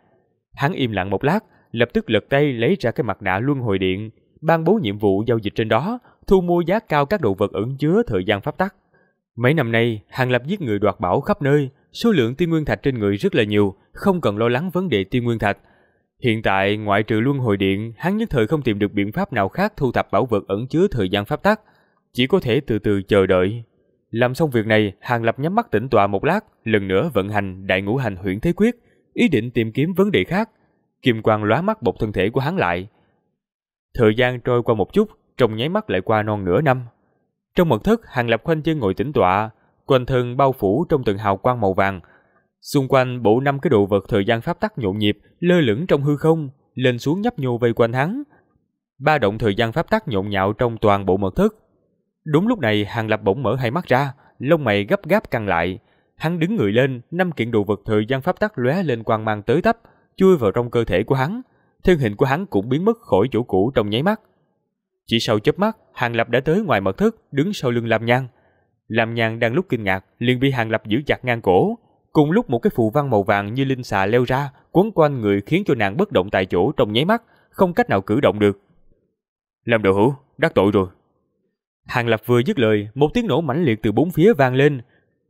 Hắn im lặng một lát, lập tức lật tay lấy ra cái mặt nạ luân hồi điện, ban bố nhiệm vụ giao dịch trên đó, thu mua giá cao các đồ vật ẩn chứa thời gian pháp tắc. Mấy năm nay, Hàng Lập giết người đoạt bảo khắp nơi, số lượng tiên nguyên thạch trên người rất là nhiều, không cần lo lắng vấn đề tiên nguyên thạch. Hiện tại, ngoại trừ luân hồi điện, hắn nhất thời không tìm được biện pháp nào khác thu thập bảo vật ẩn chứa thời gian pháp tắc, chỉ có thể từ từ chờ đợi. Làm xong việc này, Hàng Lập nhắm mắt tĩnh tọa một lát, lần nữa vận hành đại ngũ hành huyễn thế quyết, ý định tìm kiếm vấn đề khác. Kim quang lóa mắt bọc thân thể của hắn lại. Thời gian trôi qua một chút, trong nháy mắt lại qua non nửa năm. Trong mật thất, Hàng Lập khoanh chân ngồi tĩnh tọa, quanh thân bao phủ trong từng hào quang màu vàng. Xung quanh bộ năm cái đồ vật thời gian pháp tắc nhộn nhịp, lơ lửng trong hư không, lên xuống nhấp nhô vây quanh hắn. Ba động thời gian pháp tắc nhộn nhạo trong toàn bộ mật thất, Đúng lúc này, Hàng Lập bỗng mở hai mắt ra, lông mày gấp gáp căng lại. Hắn đứng người lên, năm kiện đồ vật thời gian pháp tắc lóe lên quang mang tới tấp, chui vào trong cơ thể của hắn. Thân hình của hắn cũng biến mất khỏi chỗ cũ trong nháy mắt. Chỉ sau chớp mắt, Hàng Lập đã tới ngoài mật thất, đứng sau lưng Lam Nhan. Lam Nhan đang lúc kinh ngạc, liền bị Hàng Lập giữ chặt ngang cổ. Cùng lúc một cái phù văn màu vàng như linh xà leo ra, quấn quanh người khiến cho nàng bất động tại chỗ trong nháy mắt, không cách nào cử động được. Lam Đạo Hữu, đắc tội rồi, Hàng Lập vừa dứt lời, một tiếng nổ mãnh liệt từ bốn phía vang lên.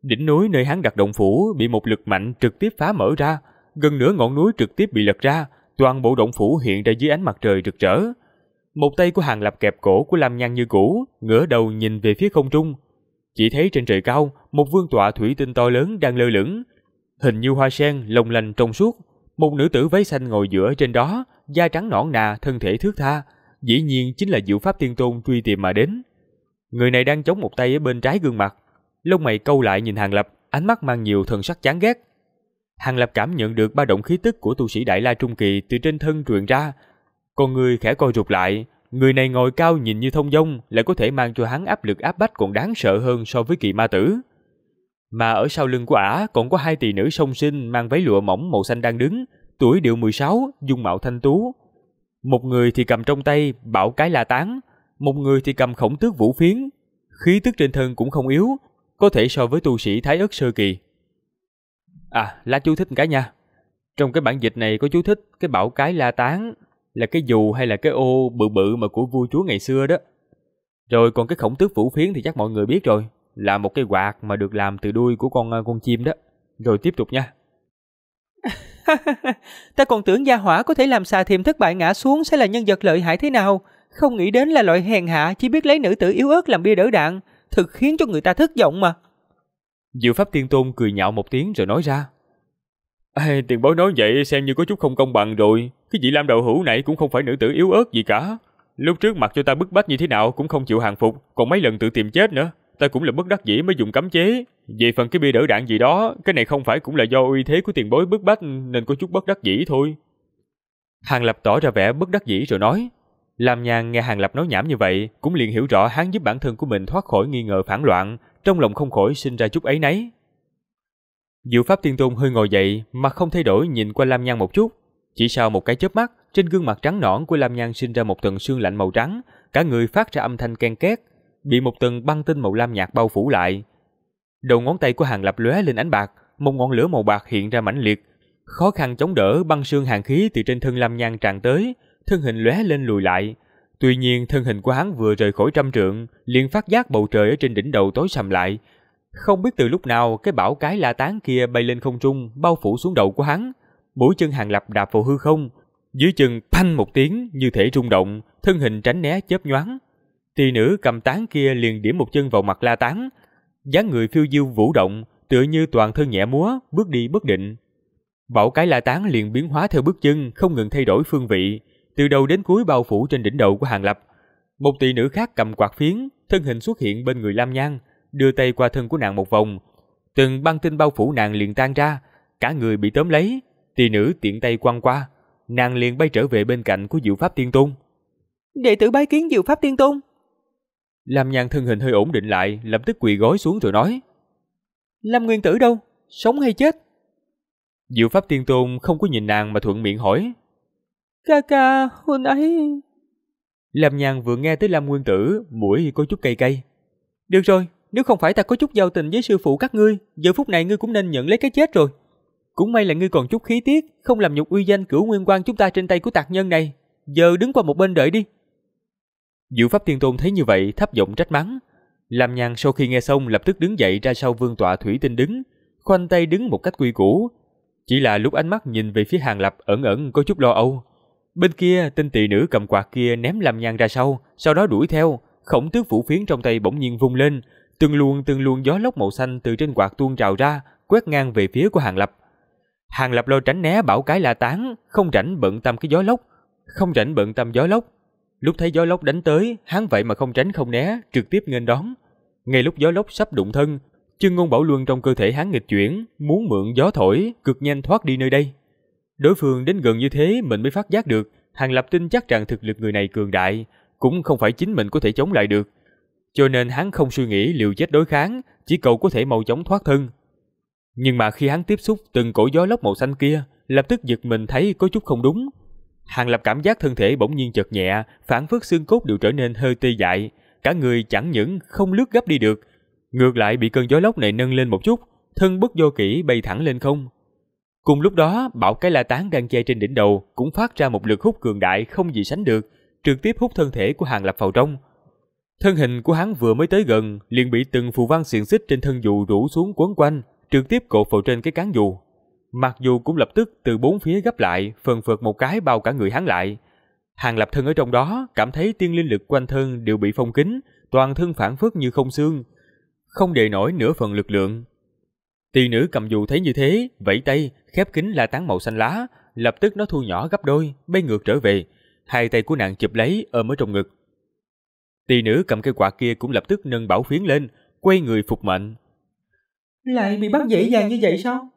Đỉnh núi nơi hắn đặt động phủ bị một lực mạnh trực tiếp phá mở ra, gần nửa ngọn núi trực tiếp bị lật ra, toàn bộ động phủ hiện ra dưới ánh mặt trời rực rỡ. Một tay của Hàng Lập kẹp cổ của Lam Nhan như cũ, ngửa đầu nhìn về phía không trung. Chỉ thấy trên trời cao, một vương tọa thủy tinh to lớn đang lơ lửng, hình như hoa sen lồng lành trong suốt. Một nữ tử váy xanh ngồi giữa trên đó, da trắng nõn nà, thân thể thước tha, dĩ nhiên chính là Diệu Pháp Tiên Tôn truy tìm mà đến. Người này đang chống một tay ở bên trái gương mặt. Lông mày câu lại nhìn Hàng Lập, ánh mắt mang nhiều thần sắc chán ghét. Hàng Lập cảm nhận được ba động khí tức của tu sĩ Đại La Trung Kỳ từ trên thân truyền ra. Con người khẽ co rụt lại, người này ngồi cao nhìn như thông dong lại có thể mang cho hắn áp lực áp bách còn đáng sợ hơn so với kỳ ma tử. Mà ở sau lưng của ả còn có hai tỷ nữ song sinh mang váy lụa mỏng màu xanh đang đứng, tuổi điệu 16, dung mạo thanh tú. Một người thì cầm trong tay bảo cái la táng một người thì cầm khổng tước vũ phiến, khí tức trên thân cũng không yếu, có thể so với tu sĩ Thái Ức Sơ Kỳ. À, lá chú thích cái nha. Trong cái bản dịch này có chú thích cái bảo cái la tán là cái dù hay là cái ô bự bự mà của vua chúa ngày xưa đó. Rồi còn cái khổng tước vũ phiến thì chắc mọi người biết rồi, là một cái quạt mà được làm từ đuôi của con ờ, con chim đó. Rồi tiếp tục nha. ta còn tưởng gia hỏa có thể làm xà thêm thất bại ngã xuống sẽ là nhân vật lợi hại thế nào, không nghĩ đến là loại hèn hạ chỉ biết lấy nữ tử yếu ớt làm bia đỡ đạn, thực khiến cho người ta thất vọng mà. Diệu Pháp Tiên Tôn cười nhạo một tiếng rồi nói ra. Ê, tiền bối nói vậy xem như có chút không công bằng rồi. Cái vị Lam Đầu Hữu này cũng không phải nữ tử yếu ớt gì cả. Lúc trước mặc cho ta bức bách như thế nào cũng không chịu hàng phục, còn mấy lần tự tìm chết nữa. Ta cũng là bất đắc dĩ mới dùng cấm chế. Về phần cái bia đỡ đạn gì đó, cái này không phải cũng là do uy thế của tiền bối bức bách nên có chút bất đắc dĩ thôi. Hàng Lập tỏ ra vẻ bất đắc dĩ rồi nói. Lam Nhan nghe Hàng Lập nói nhảm như vậy, cũng liền hiểu rõ hắn giúp bản thân của mình thoát khỏi nghi ngờ phản loạn, trong lòng không khỏi sinh ra chút ấy nấy. Diệu Pháp Tiên Tôn hơi ngồi dậy, mà không thay đổi nhìn qua Lam Nhan một chút. Chỉ sau một cái chớp mắt, trên gương mặt trắng nõn của Lam Nhan sinh ra một tầng sương lạnh màu trắng, cả người phát ra âm thanh ken két, bị một tầng băng tinh màu lam nhạt bao phủ lại. Đầu ngón tay của Hàng Lập lóe lên ánh bạc, một ngọn lửa màu bạc hiện ra mãnh liệt, khó khăn chống đỡ băng sương hàn khí từ trên thân Lam Nhan tràn tới, thân hình lóe lên lùi lại. Tuy nhiên thân hình của hắn vừa rời khỏi trăm trượng, liền phát giác bầu trời ở trên đỉnh đầu tối sầm lại. Không biết từ lúc nào cái bảo cái la tán kia bay lên không trung, bao phủ xuống đầu của hắn. Mũi chân hàng lập đạp vào hư không, dưới chân phanh một tiếng như thể rung động, thân hình tránh né chớp nhoáng. Tỳ nữ cầm tán kia liền điểm một chân vào mặt la tán, dáng người phiêu diêu vũ động, tựa như toàn thân nhẹ múa, bước đi bất định. bảo cái la tán liền biến hóa theo bước chân, không ngừng thay đổi phương vị từ đầu đến cuối bao phủ trên đỉnh đầu của Hàng Lập. Một tỷ nữ khác cầm quạt phiến, thân hình xuất hiện bên người Lam Nhan, đưa tay qua thân của nàng một vòng. Từng băng tinh bao phủ nàng liền tan ra, cả người bị tóm lấy, tỷ nữ tiện tay quăng qua, nàng liền bay trở về bên cạnh của Diệu Pháp Tiên Tôn. "Đệ tử bái kiến Diệu Pháp Tiên Tôn." Lam Nhan thân hình hơi ổn định lại, lập tức quỳ gối xuống rồi nói: "Lam Nguyên tử đâu, sống hay chết?" Diệu Pháp Tiên Tôn không có nhìn nàng mà thuận miệng hỏi: Ca ca, hồi nãy... Lam Nhàn vừa nghe tới Lam Nguyên Tử, mũi có chút cay cay. Được rồi, nếu không phải ta có chút giao tình với sư phụ các ngươi, giờ phút này ngươi cũng nên nhận lấy cái chết rồi. Cũng may là ngươi còn chút khí tiết, không làm nhục uy danh cửu nguyên quan chúng ta trên tay của tạc nhân này. Giờ đứng qua một bên đợi đi. Diệu Pháp Thiên Tôn thấy như vậy, thấp giọng trách mắng. Lam Nhàn sau khi nghe xong lập tức đứng dậy ra sau vương tọa thủy tinh đứng, khoanh tay đứng một cách quy củ. Chỉ là lúc ánh mắt nhìn về phía Hàng Lập ẩn ẩn có chút lo âu, Bên kia, tên tỷ nữ cầm quạt kia ném làm nhang ra sau, sau đó đuổi theo. Khổng tước vũ phiến trong tay bỗng nhiên vung lên, từng luồng từng luồng gió lốc màu xanh từ trên quạt tuôn trào ra, quét ngang về phía của Hàng Lập. Hàng Lập lo tránh né bảo cái là tán, không rảnh bận tâm cái gió lốc, không rảnh bận tâm gió lốc. Lúc thấy gió lốc đánh tới, hắn vậy mà không tránh không né, trực tiếp nghênh đón. Ngay lúc gió lốc sắp đụng thân, chân ngôn bảo luân trong cơ thể hắn nghịch chuyển, muốn mượn gió thổi, cực nhanh thoát đi nơi đây. Đối phương đến gần như thế mình mới phát giác được, Hàng Lập tin chắc rằng thực lực người này cường đại, cũng không phải chính mình có thể chống lại được. Cho nên hắn không suy nghĩ liều chết đối kháng, chỉ cầu có thể mau chóng thoát thân. Nhưng mà khi hắn tiếp xúc từng cổ gió lốc màu xanh kia, lập tức giật mình thấy có chút không đúng. Hàng Lập cảm giác thân thể bỗng nhiên chợt nhẹ, phản phất xương cốt đều trở nên hơi tê dại, cả người chẳng những không lướt gấp đi được, ngược lại bị cơn gió lốc này nâng lên một chút, thân bất do kỹ bay thẳng lên không. Cùng lúc đó, bảo cái la tán đang che trên đỉnh đầu cũng phát ra một lực hút cường đại không gì sánh được, trực tiếp hút thân thể của Hàng Lập vào trong. Thân hình của hắn vừa mới tới gần, liền bị từng phù văn xiềng xích trên thân dù rủ xuống quấn quanh, trực tiếp cột vào trên cái cán dù. Mặc dù cũng lập tức từ bốn phía gấp lại, phần phật một cái bao cả người hắn lại. Hàng Lập thân ở trong đó, cảm thấy tiên linh lực quanh thân đều bị phong kín, toàn thân phản phất như không xương. Không để nổi nửa phần lực lượng, Tỷ nữ cầm dù thấy như thế, vẫy tay, khép kính la tán màu xanh lá, lập tức nó thu nhỏ gấp đôi, bay ngược trở về. Hai tay của nàng chụp lấy, ôm ở trong ngực. Tỷ nữ cầm cây quạt kia cũng lập tức nâng bảo phiến lên, quay người phục mệnh. Lại bị bắt dễ dàng như vậy sao?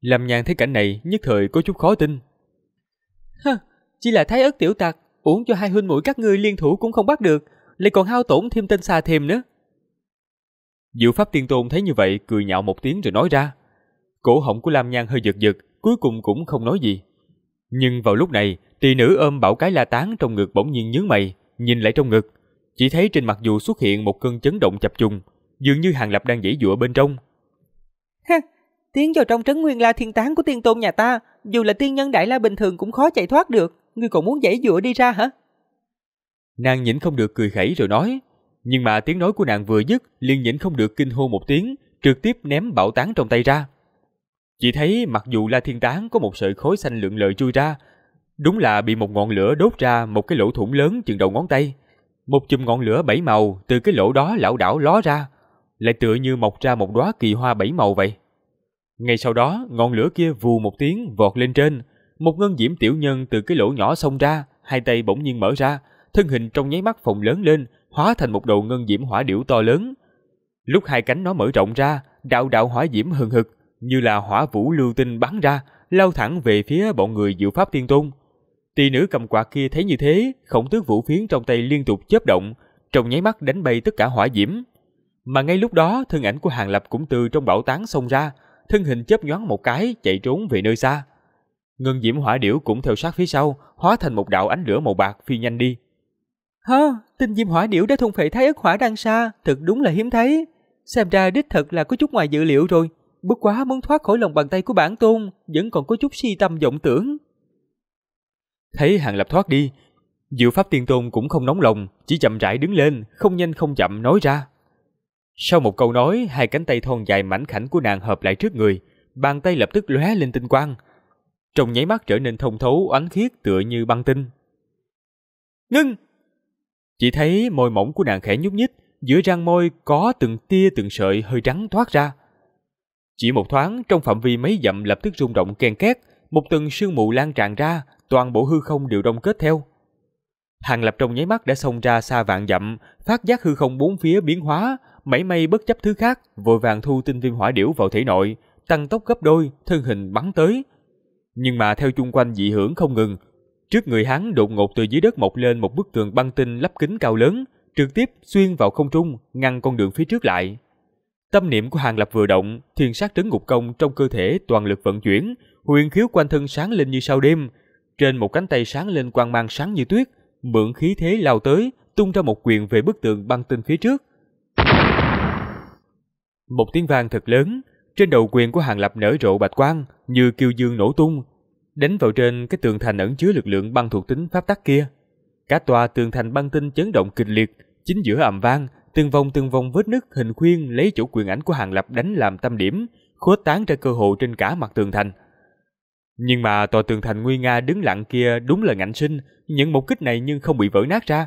Lâm nhàn thấy cảnh này nhất thời có chút khó tin. Hơ, chỉ là thái ớt tiểu tặc, uống cho hai huynh muội các ngươi liên thủ cũng không bắt được, lại còn hao tổn thêm tên xà thêm nữa. Diệu Pháp Tiên Tôn thấy như vậy cười nhạo một tiếng rồi nói ra. Cổ họng của Lam Nhan hơi giật giật, cuối cùng cũng không nói gì. Nhưng vào lúc này, tỷ nữ ôm bảo cái la tán trong ngực bỗng nhiên nhướng mày, nhìn lại trong ngực. Chỉ thấy trên mặt dù xuất hiện một cơn chấn động chập trùng, dường như hàng lập đang dãy dụa bên trong. Ha, tiến vào trong trấn nguyên la thiên tán của tiên tôn nhà ta, dù là tiên nhân đại la bình thường cũng khó chạy thoát được, ngươi còn muốn dãy dụa đi ra hả? Nàng nhịn không được cười khẩy rồi nói nhưng mà tiếng nói của nàng vừa dứt, liền nhịn không được kinh hô một tiếng, trực tiếp ném bảo tán trong tay ra. Chỉ thấy mặc dù La Thiên Tán có một sợi khối xanh lượn lờ chui ra, đúng là bị một ngọn lửa đốt ra một cái lỗ thủng lớn chừng đầu ngón tay. Một chùm ngọn lửa bảy màu từ cái lỗ đó lão đảo ló ra, lại tựa như mọc ra một đóa kỳ hoa bảy màu vậy. Ngay sau đó, ngọn lửa kia vù một tiếng vọt lên trên, một ngân diễm tiểu nhân từ cái lỗ nhỏ xông ra, hai tay bỗng nhiên mở ra, thân hình trong nháy mắt phồng lớn lên, hóa thành một đầu ngân diễm hỏa điểu to lớn. Lúc hai cánh nó mở rộng ra, đạo đạo hỏa diễm hừng hực, như là hỏa vũ lưu tinh bắn ra, lao thẳng về phía bọn người diệu pháp thiên tôn. Tỷ nữ cầm quạt kia thấy như thế, khổng tước vũ phiến trong tay liên tục chớp động, trong nháy mắt đánh bay tất cả hỏa diễm. Mà ngay lúc đó, thân ảnh của Hàng Lập cũng từ trong bảo tán xông ra, thân hình chớp nhoáng một cái, chạy trốn về nơi xa. Ngân diễm hỏa điểu cũng theo sát phía sau, hóa thành một đạo ánh lửa màu bạc phi nhanh đi. Hơ, Tinh diêm hỏa điểu đã thôn phệ thái ức hỏa đang xa, thật đúng là hiếm thấy. Xem ra đích thật là có chút ngoài dự liệu rồi. Bất quá muốn thoát khỏi lòng bàn tay của bản tôn, vẫn còn có chút si tâm vọng tưởng. Thấy hàng lập thoát đi, Diệu Pháp Tiên Tôn cũng không nóng lòng, chỉ chậm rãi đứng lên, không nhanh không chậm nói ra. Sau một câu nói, hai cánh tay thon dài mảnh khảnh của nàng hợp lại trước người, bàn tay lập tức lóe lên tinh quang. Trong nháy mắt trở nên thông thấu, oánh khiết tựa như băng tinh. Ngưng! Chỉ thấy môi mỏng của nàng khẽ nhúc nhích, giữa răng môi có từng tia từng sợi hơi trắng thoát ra. Chỉ một thoáng trong phạm vi mấy dặm lập tức rung động ken két, một tầng sương mù lan tràn ra, toàn bộ hư không đều đông kết theo. Hàng lập trong nháy mắt đã xông ra xa vạn dặm, phát giác hư không bốn phía biến hóa, mảy may bất chấp thứ khác, vội vàng thu tinh viêm hỏa điểu vào thể nội, tăng tốc gấp đôi, thân hình bắn tới. Nhưng mà theo chung quanh dị hưởng không ngừng, Trước người hắn đột ngột từ dưới đất mọc lên một bức tường băng tinh lắp kính cao lớn, trực tiếp xuyên vào không trung, ngăn con đường phía trước lại. Tâm niệm của Hàng Lập vừa động, thiên sát trấn ngục công trong cơ thể toàn lực vận chuyển, huyền khiếu quanh thân sáng lên như sao đêm. Trên một cánh tay sáng lên quang mang sáng như tuyết, mượn khí thế lao tới, tung ra một quyền về bức tường băng tinh phía trước. Một tiếng vang thật lớn, trên đầu quyền của Hàng Lập nở rộ bạch quang, như kiêu dương nổ tung, đánh vào trên cái tường thành ẩn chứa lực lượng băng thuộc tính pháp tắc kia. Cả tòa tường thành băng tinh chấn động kịch liệt, chính giữa ầm vang, từng vòng từng vòng vết nứt hình khuyên lấy chỗ quyền ảnh của Hàng Lập đánh làm tâm điểm, khuếch tán ra cơ hội trên cả mặt tường thành. Nhưng mà tòa tường thành nguy nga đứng lặng kia đúng là ngạnh sinh, những một kích này nhưng không bị vỡ nát ra.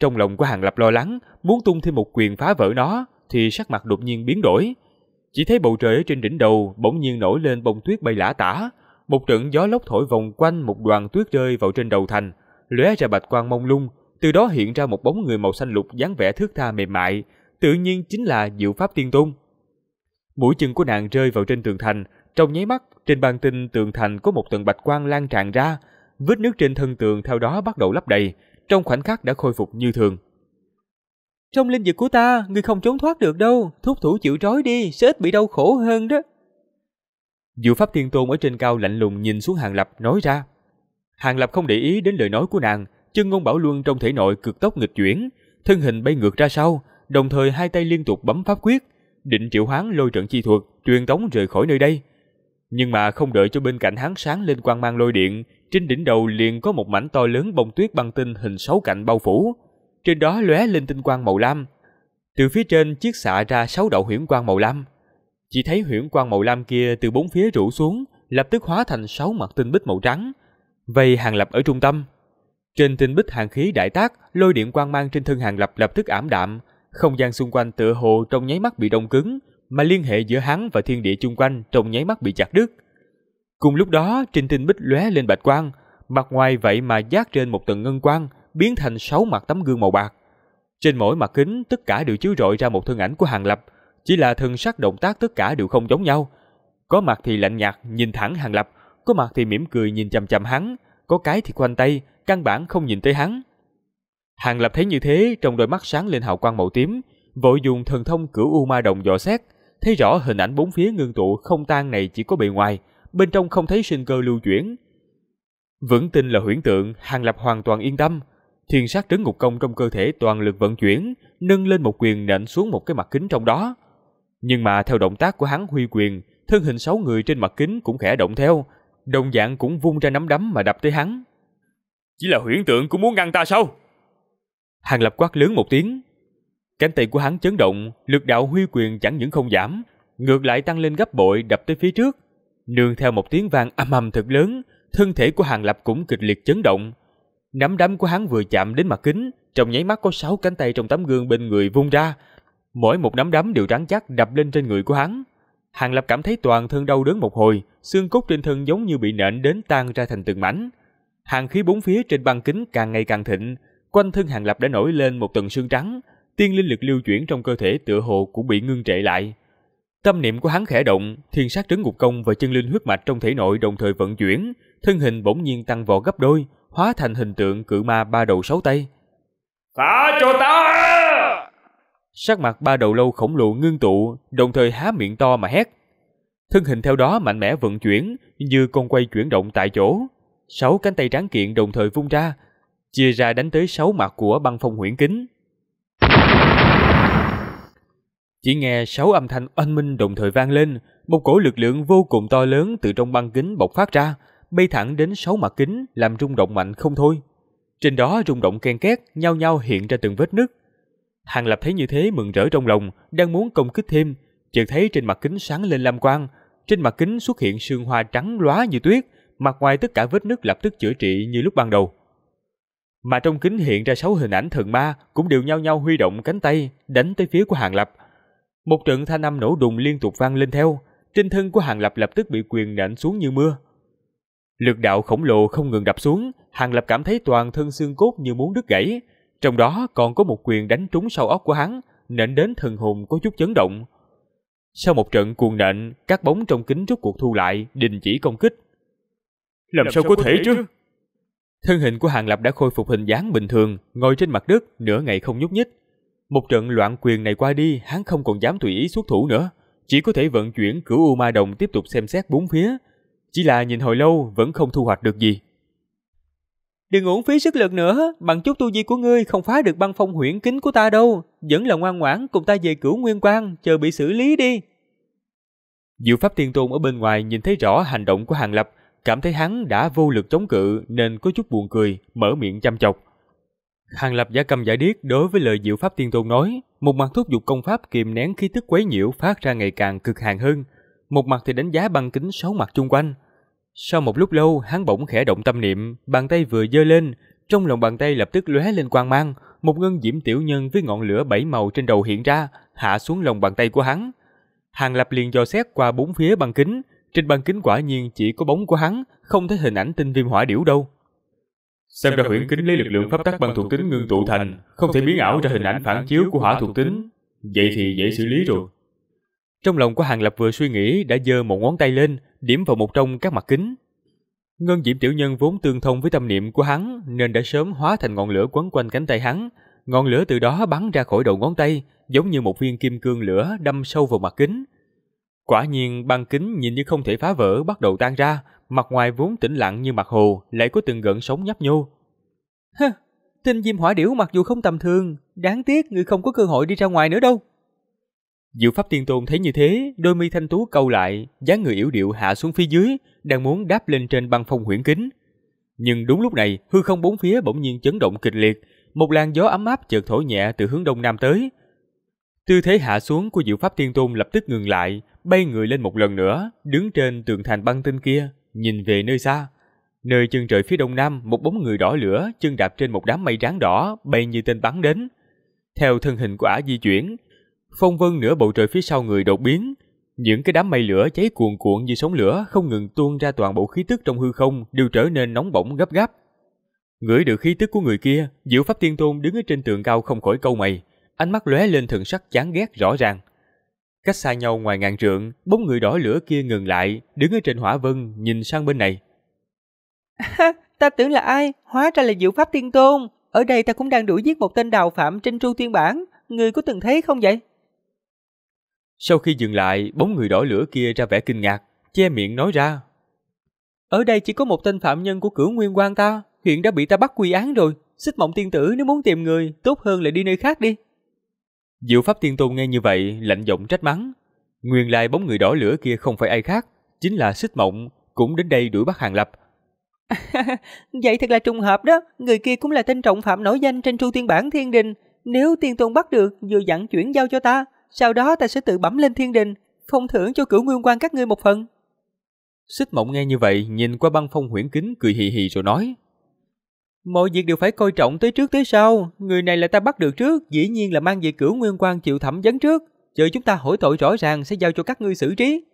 Trong lòng của Hàng Lập lo lắng, muốn tung thêm một quyền phá vỡ nó, thì sắc mặt đột nhiên biến đổi. Chỉ thấy bầu trời ở trên đỉnh đầu bỗng nhiên nổi lên bông tuyết bay lả tả, một trận gió lốc thổi vòng quanh một đoàn tuyết rơi vào trên đầu thành, lóe ra bạch quang mông lung, từ đó hiện ra một bóng người màu xanh lục dáng vẻ thước tha mềm mại, tự nhiên chính là Diệu Pháp Tiên Tôn. Mũi chân của nàng rơi vào trên tường thành, trong nháy mắt, trên bàn tinh tường thành có một tầng bạch quang lan tràn ra, vết nước trên thân tường theo đó bắt đầu lấp đầy, trong khoảnh khắc đã khôi phục như thường. Trong linh vực của ta, ngươi không trốn thoát được đâu, thúc thủ chịu trói đi, sẽ ít bị đau khổ hơn đó. Diệu Pháp Thiên Tôn ở trên cao lạnh lùng nhìn xuống Hàng Lập nói ra. Hàng Lập không để ý đến lời nói của nàng, chân ngôn bảo luân trong thể nội cực tốc nghịch chuyển, thân hình bay ngược ra sau, đồng thời hai tay liên tục bấm pháp quyết, định triệu hoán lôi trận chi thuật, truyền tống rời khỏi nơi đây. Nhưng mà không đợi cho bên cạnh hắn sáng lên quang mang lôi điện, trên đỉnh đầu liền có một mảnh to lớn bông tuyết băng tinh hình sáu cạnh bao phủ, trên đó lóe lên tinh quang màu lam. Từ phía trên chiếc xạ ra sáu đạo huyễn quang màu lam. Chỉ thấy huyễn quang màu lam kia từ bốn phía rủ xuống, lập tức hóa thành sáu mặt tinh bích màu trắng, vây hàng lập ở trung tâm. Trên tinh bích hàng khí đại tác, lôi điện quang mang trên thân hàng lập lập tức ảm đạm, không gian xung quanh tựa hồ trong nháy mắt bị đông cứng, mà liên hệ giữa hắn và thiên địa chung quanh trong nháy mắt bị chặt đứt. Cùng lúc đó, trên tinh bích lóe lên bạch quang, mặt ngoài vậy mà giác trên một tầng ngân quang, biến thành sáu mặt tấm gương màu bạc. Trên mỗi mặt kính, tất cả đều chiếu rọi ra một thân ảnh của Hàng Lập, chỉ là thân sắc động tác tất cả đều không giống nhau. Có mặt thì lạnh nhạt nhìn thẳng Hàng Lập, có mặt thì mỉm cười nhìn chằm chằm hắn, có cái thì khoanh tay, căn bản không nhìn tới hắn. Hàng Lập thấy như thế, trong đôi mắt sáng lên hào quang màu tím, vội dùng thần thông cửu u ma đồng dò xét, thấy rõ hình ảnh bốn phía ngưng tụ không tan này chỉ có bề ngoài, bên trong không thấy sinh cơ lưu chuyển. Vững tin là huyễn tượng, Hàng Lập hoàn toàn yên tâm. Thiên sát trấn ngục công trong cơ thể toàn lực vận chuyển, nâng lên một quyền nện xuống một cái mặt kính trong đó. Nhưng mà theo động tác của hắn huy quyền, thân hình sáu người trên mặt kính cũng khẽ động theo, đồng dạng cũng vung ra nắm đấm mà đập tới hắn. Chỉ là huyễn tượng cũng muốn ngăn ta sao? Hàng lập quát lớn một tiếng. Cánh tay của hắn chấn động, lực đạo huy quyền chẳng những không giảm, ngược lại tăng lên gấp bội đập tới phía trước. Nương theo một tiếng vang âm ầm thật lớn, thân thể của hàng lập cũng kịch liệt chấn động. Nắm đấm của hắn vừa chạm đến mặt kính, trong nháy mắt có sáu cánh tay trong tấm gương bên người vung ra, Mỗi một nắm đấm đều rắn chắc đập lên trên người của hắn. Hàng Lập cảm thấy toàn thân đau đớn một hồi, xương cốt trên thân giống như bị nện đến tan ra thành từng mảnh. Hàng khí bốn phía trên băng kính càng ngày càng thịnh, quanh thân Hàng Lập đã nổi lên một tầng xương trắng, tiên linh lực lưu chuyển trong cơ thể tựa hồ cũng bị ngưng trệ lại. Tâm niệm của hắn khẽ động, thiên sát trấn ngục công và chân linh huyết mạch trong thể nội đồng thời vận chuyển, thân hình bỗng nhiên tăng vọt gấp đôi, hóa thành hình tượng cự ma ba đầu sáu tay. "Phá cho ta!" Sắc mặt ba đầu lâu khổng lồ ngưng tụ, đồng thời há miệng to mà hét. Thân hình theo đó mạnh mẽ vận chuyển, như con quay chuyển động tại chỗ. Sáu cánh tay tráng kiện đồng thời vung ra, chia ra đánh tới sáu mặt của băng phong huyễn kính. Chỉ nghe sáu âm thanh oanh minh đồng thời vang lên, một cổ lực lượng vô cùng to lớn từ trong băng kính bộc phát ra, bay thẳng đến sáu mặt kính làm rung động mạnh không thôi. Trên đó rung động ken két, nhau nhau hiện ra từng vết nứt, Hàng Lập thấy như thế mừng rỡ trong lòng, đang muốn công kích thêm, chợt thấy trên mặt kính sáng lên lam quang, trên mặt kính xuất hiện sương hoa trắng lóa như tuyết, mặt ngoài tất cả vết nứt lập tức chữa trị như lúc ban đầu. Mà trong kính hiện ra sáu hình ảnh thần ma cũng đều nhau nhau huy động cánh tay đánh tới phía của Hàng Lập. Một trận thanh âm nổ đùng liên tục vang lên theo, trên thân của Hàng Lập lập tức bị quyền nện xuống như mưa. Lực đạo khổng lồ không ngừng đập xuống, Hàng Lập cảm thấy toàn thân xương cốt như muốn đứt gãy, trong đó còn có một quyền đánh trúng sau óc của hắn, nện đến thần hồn có chút chấn động. Sau một trận cuồng nện, các bóng trong kính rút cuộc thu lại, đình chỉ công kích. Làm, Làm sao, sao có thể, thể chứ? Thân hình của Hàng Lập đã khôi phục hình dáng bình thường, ngồi trên mặt đất, nửa ngày không nhúc nhích. Một trận loạn quyền này qua đi, hắn không còn dám tùy ý xuất thủ nữa, chỉ có thể vận chuyển cửu U Ma Đồng tiếp tục xem xét bốn phía. Chỉ là nhìn hồi lâu vẫn không thu hoạch được gì. Đừng uổng phí sức lực nữa, bằng chút tu di của ngươi không phá được băng phong huyễn kính của ta đâu. Vẫn là ngoan ngoãn cùng ta về cửu nguyên quan, chờ bị xử lý đi. Diệu pháp tiên tôn ở bên ngoài nhìn thấy rõ hành động của Hàng Lập, cảm thấy hắn đã vô lực chống cự nên có chút buồn cười, mở miệng chăm chọc. Hàng Lập giả cầm giả điếc đối với lời Diệu pháp tiên tôn nói, một mặt thúc giục công pháp kìm nén khí tức quấy nhiễu phát ra ngày càng cực hàng hơn, một mặt thì đánh giá băng kính sáu mặt chung quanh sau một lúc lâu, hắn bỗng khẽ động tâm niệm, bàn tay vừa giơ lên, trong lòng bàn tay lập tức lóe lên quang mang, một ngân diễm tiểu nhân với ngọn lửa bảy màu trên đầu hiện ra, hạ xuống lòng bàn tay của hắn. Hàng Lập liền dò xét qua bốn phía bằng kính, trên bàn kính quả nhiên chỉ có bóng của hắn, không thấy hình ảnh tinh viêm hỏa điểu đâu. Xem ra huyễn kính lấy lực lượng pháp tắc bằng thuộc tính ngưng tụ thành, không thể biến ảo ra hình ảnh phản chiếu của hỏa thuộc tính, vậy thì dễ xử lý rồi. Trong lòng của Hàng Lập vừa suy nghĩ đã giơ một ngón tay lên, điểm vào một trong các mặt kính. Ngân diễm tiểu nhân vốn tương thông với tâm niệm của hắn nên đã sớm hóa thành ngọn lửa quấn quanh cánh tay hắn. Ngọn lửa từ đó bắn ra khỏi đầu ngón tay, giống như một viên kim cương lửa đâm sâu vào mặt kính. Quả nhiên băng kính nhìn như không thể phá vỡ bắt đầu tan ra, mặt ngoài vốn tĩnh lặng như mặt hồ lại có từng gợn sóng nhấp nhô. Hơ, tinh diêm hỏa điểu mặc dù không tầm thường, đáng tiếc người không có cơ hội đi ra ngoài nữa đâu. Diệu Pháp Tiên Tôn thấy như thế, đôi mi thanh tú câu lại, dáng người yếu điệu hạ xuống phía dưới, đang muốn đáp lên trên băng phong huyễn kính. Nhưng đúng lúc này, hư không bốn phía bỗng nhiên chấn động kịch liệt, một làn gió ấm áp chợt thổi nhẹ từ hướng đông nam tới. Tư thế hạ xuống của Diệu Pháp Tiên Tôn lập tức ngừng lại, bay người lên một lần nữa, đứng trên tường thành băng tinh kia, nhìn về nơi xa. Nơi chân trời phía đông nam, một bóng người đỏ lửa, chân đạp trên một đám mây ráng đỏ, bay như tên bắn đến. Theo thân hình của ả di chuyển, phong vân nửa bầu trời phía sau người đột biến. Những cái đám mây lửa cháy cuồn cuộn như sóng lửa không ngừng tuôn ra toàn bộ khí tức trong hư không đều trở nên nóng bỏng gấp gáp. Ngửi được khí tức của người kia, Diệu Pháp Tiên Tôn đứng ở trên tường cao không khỏi câu mày, ánh mắt lóe lên thần sắc chán ghét rõ ràng. Cách xa nhau ngoài ngàn trượng, bốn người đỏ lửa kia ngừng lại, đứng ở trên hỏa vân, nhìn sang bên này. ta tưởng là ai, hóa ra là Diệu Pháp Tiên Tôn. Ở đây ta cũng đang đuổi giết một tên đào phạm trên tru tiên bản. Người có từng thấy không vậy? Sau khi dừng lại, bóng người đỏ lửa kia ra vẻ kinh ngạc, che miệng nói ra. Ở đây chỉ có một tên phạm nhân của cửu nguyên quan ta, hiện đã bị ta bắt quy án rồi. Xích mộng tiên tử nếu muốn tìm người, tốt hơn là đi nơi khác đi. Diệu pháp tiên tôn nghe như vậy, lạnh giọng trách mắng. Nguyên lai bóng người đỏ lửa kia không phải ai khác, chính là xích mộng, cũng đến đây đuổi bắt hàng lập. vậy thật là trùng hợp đó, người kia cũng là tên trọng phạm nổi danh trên tru tiên bản thiên đình. Nếu tiên tôn bắt được, vừa dặn chuyển giao cho ta, sau đó ta sẽ tự bẩm lên thiên đình, phong thưởng cho cửu nguyên quan các ngươi một phần. Xích mộng nghe như vậy, nhìn qua băng phong huyển kính cười hì hì rồi nói. Mọi việc đều phải coi trọng tới trước tới sau, người này là ta bắt được trước, dĩ nhiên là mang về cửu nguyên quan chịu thẩm vấn trước, chờ chúng ta hỏi tội rõ ràng sẽ giao cho các ngươi xử trí.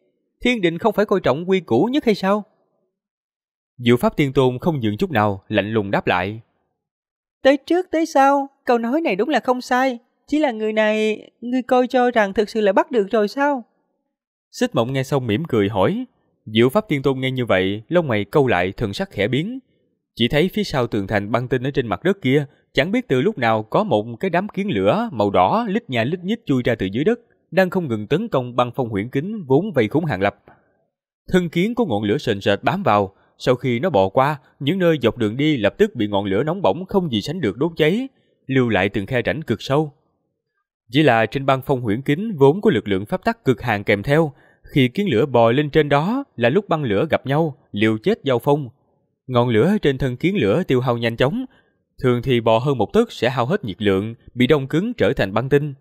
Thiên định không phải coi trọng quy củ nhất hay sao? Diệu pháp tiên tôn không nhượng chút nào, lạnh lùng đáp lại. Tới trước tới sau, câu nói này đúng là không sai, chỉ là người này, ngươi coi cho rằng thực sự là bắt được rồi sao? Xích mộng nghe xong mỉm cười hỏi. Diệu pháp tiên tôn nghe như vậy, lông mày câu lại thần sắc khẽ biến. Chỉ thấy phía sau tường thành băng tinh ở trên mặt đất kia, chẳng biết từ lúc nào có một cái đám kiến lửa màu đỏ lít nhà lít nhít chui ra từ dưới đất, đang không ngừng tấn công băng phong huyễn kính vốn vây khốn hàng lập. Thân kiến có ngọn lửa sền sệt bám vào, sau khi nó bò qua, những nơi dọc đường đi lập tức bị ngọn lửa nóng bỏng không gì sánh được đốt cháy, lưu lại từng khe rãnh cực sâu. Chỉ là trên băng phong huyễn kính vốn có lực lượng pháp tắc cực hạn kèm theo, khi kiến lửa bò lên trên đó là lúc băng lửa gặp nhau, liều chết giao phong. Ngọn lửa trên thân kiến lửa tiêu hao nhanh chóng, thường thì bò hơn một tấc sẽ hao hết nhiệt lượng, bị đông cứng trở thành băng tinh.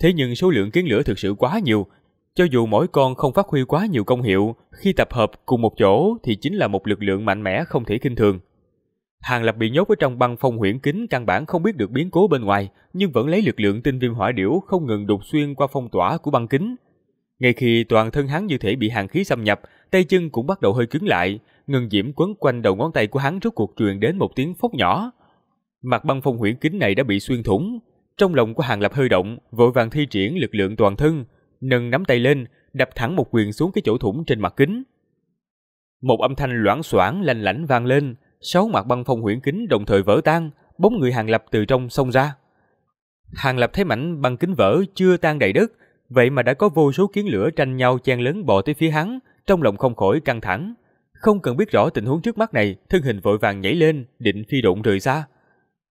Thế nhưng số lượng kiến lửa thực sự quá nhiều, cho dù mỗi con không phát huy quá nhiều công hiệu, khi tập hợp cùng một chỗ thì chính là một lực lượng mạnh mẽ không thể kinh thường. Hàng Lập bị nhốt ở trong băng phong huyễn kính căn bản không biết được biến cố bên ngoài, nhưng vẫn lấy lực lượng tinh viêm hỏa điểu không ngừng đục xuyên qua phong tỏa của băng kính. Ngay khi toàn thân hắn như thể bị hàng khí xâm nhập, tay chân cũng bắt đầu hơi cứng lại, ngân diễm quấn quanh đầu ngón tay của hắn rốt cuộc truyền đến một tiếng phốc nhỏ. Mặt băng phong huyễn kính này đã bị xuyên thủng, trong lòng của Hàng Lập hơi động, vội vàng thi triển lực lượng toàn thân, nâng nắm tay lên, đập thẳng một quyền xuống cái chỗ thủng trên mặt kính. Một âm thanh loãng xoảng lanh lảnh vang lên, sáu mặt băng phong huyễn kính đồng thời vỡ tan, bóng người Hàng Lập từ trong xông ra. Hàng Lập thấy mảnh băng kính vỡ chưa tan đầy đất, vậy mà đã có vô số kiến lửa tranh nhau chen lớn bò tới phía hắn, trong lòng không khỏi căng thẳng. Không cần biết rõ tình huống trước mắt này, thân hình vội vàng nhảy lên, định phi độn rời xa.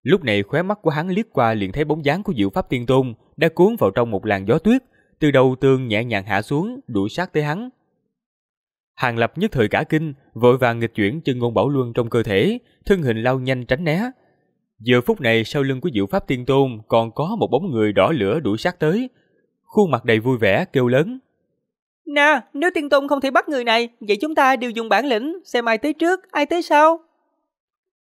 Lúc này khóe mắt của hắn liếc qua liền thấy bóng dáng của Diệu Pháp Tiên Tôn đã cuốn vào trong một làn gió tuyết, từ đầu tường nhẹ nhàng hạ xuống, đuổi sát tới hắn, Hàng Lập nhất thời cả kinh, vội vàng nghịch chuyển chân ngôn bảo luân trong cơ thể, thân hình lao nhanh tránh né. Giờ phút này sau lưng của Diệu Pháp Tiên Tôn còn có một bóng người đỏ lửa đuổi sát tới. Khuôn mặt đầy vui vẻ kêu lớn. Nè, nếu Tiên Tôn không thể bắt người này, vậy chúng ta đều dùng bản lĩnh, xem ai tới trước, ai tới sau.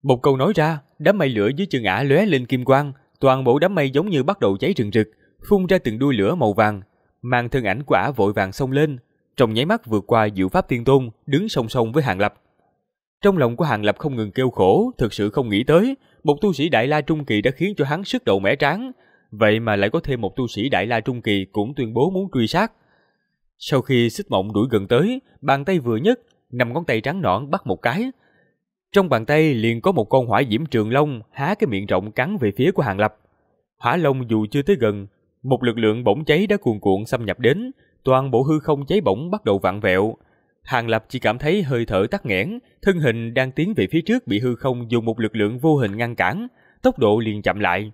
Một câu nói ra, đám mây lửa dưới chân ả lóe lên kim quang, toàn bộ đám mây giống như bắt đầu cháy rừng rực, phun ra từng đuôi lửa màu vàng. Mang thân ảnh của ả vội vàng xông lên, trong nháy mắt vượt qua Diệu Pháp tiên Tôn, đứng song song với Hàng Lập. Trong lòng của Hàng Lập không ngừng kêu khổ, thực sự không nghĩ tới, một tu sĩ Đại La Trung Kỳ đã khiến cho hắn sức đầu mẻ tráng, vậy mà lại có thêm một tu sĩ Đại La Trung Kỳ cũng tuyên bố muốn truy sát. Sau khi xích mộng đuổi gần tới, bàn tay vừa nhất, nằm ngón tay trắng nõn bắt một cái. Trong bàn tay liền có một con hỏa diễm trường long há cái miệng rộng cắn về phía của Hàng Lập. Hỏa long dù chưa tới gần, một lực lượng bỗng cháy đã cuồn cuộn xâm nhập đến, toàn bộ hư không cháy bỗng bắt đầu vặn vẹo. Hàng Lập chỉ cảm thấy hơi thở tắc nghẽn, thân hình đang tiến về phía trước bị hư không dùng một lực lượng vô hình ngăn cản, tốc độ liền chậm lại.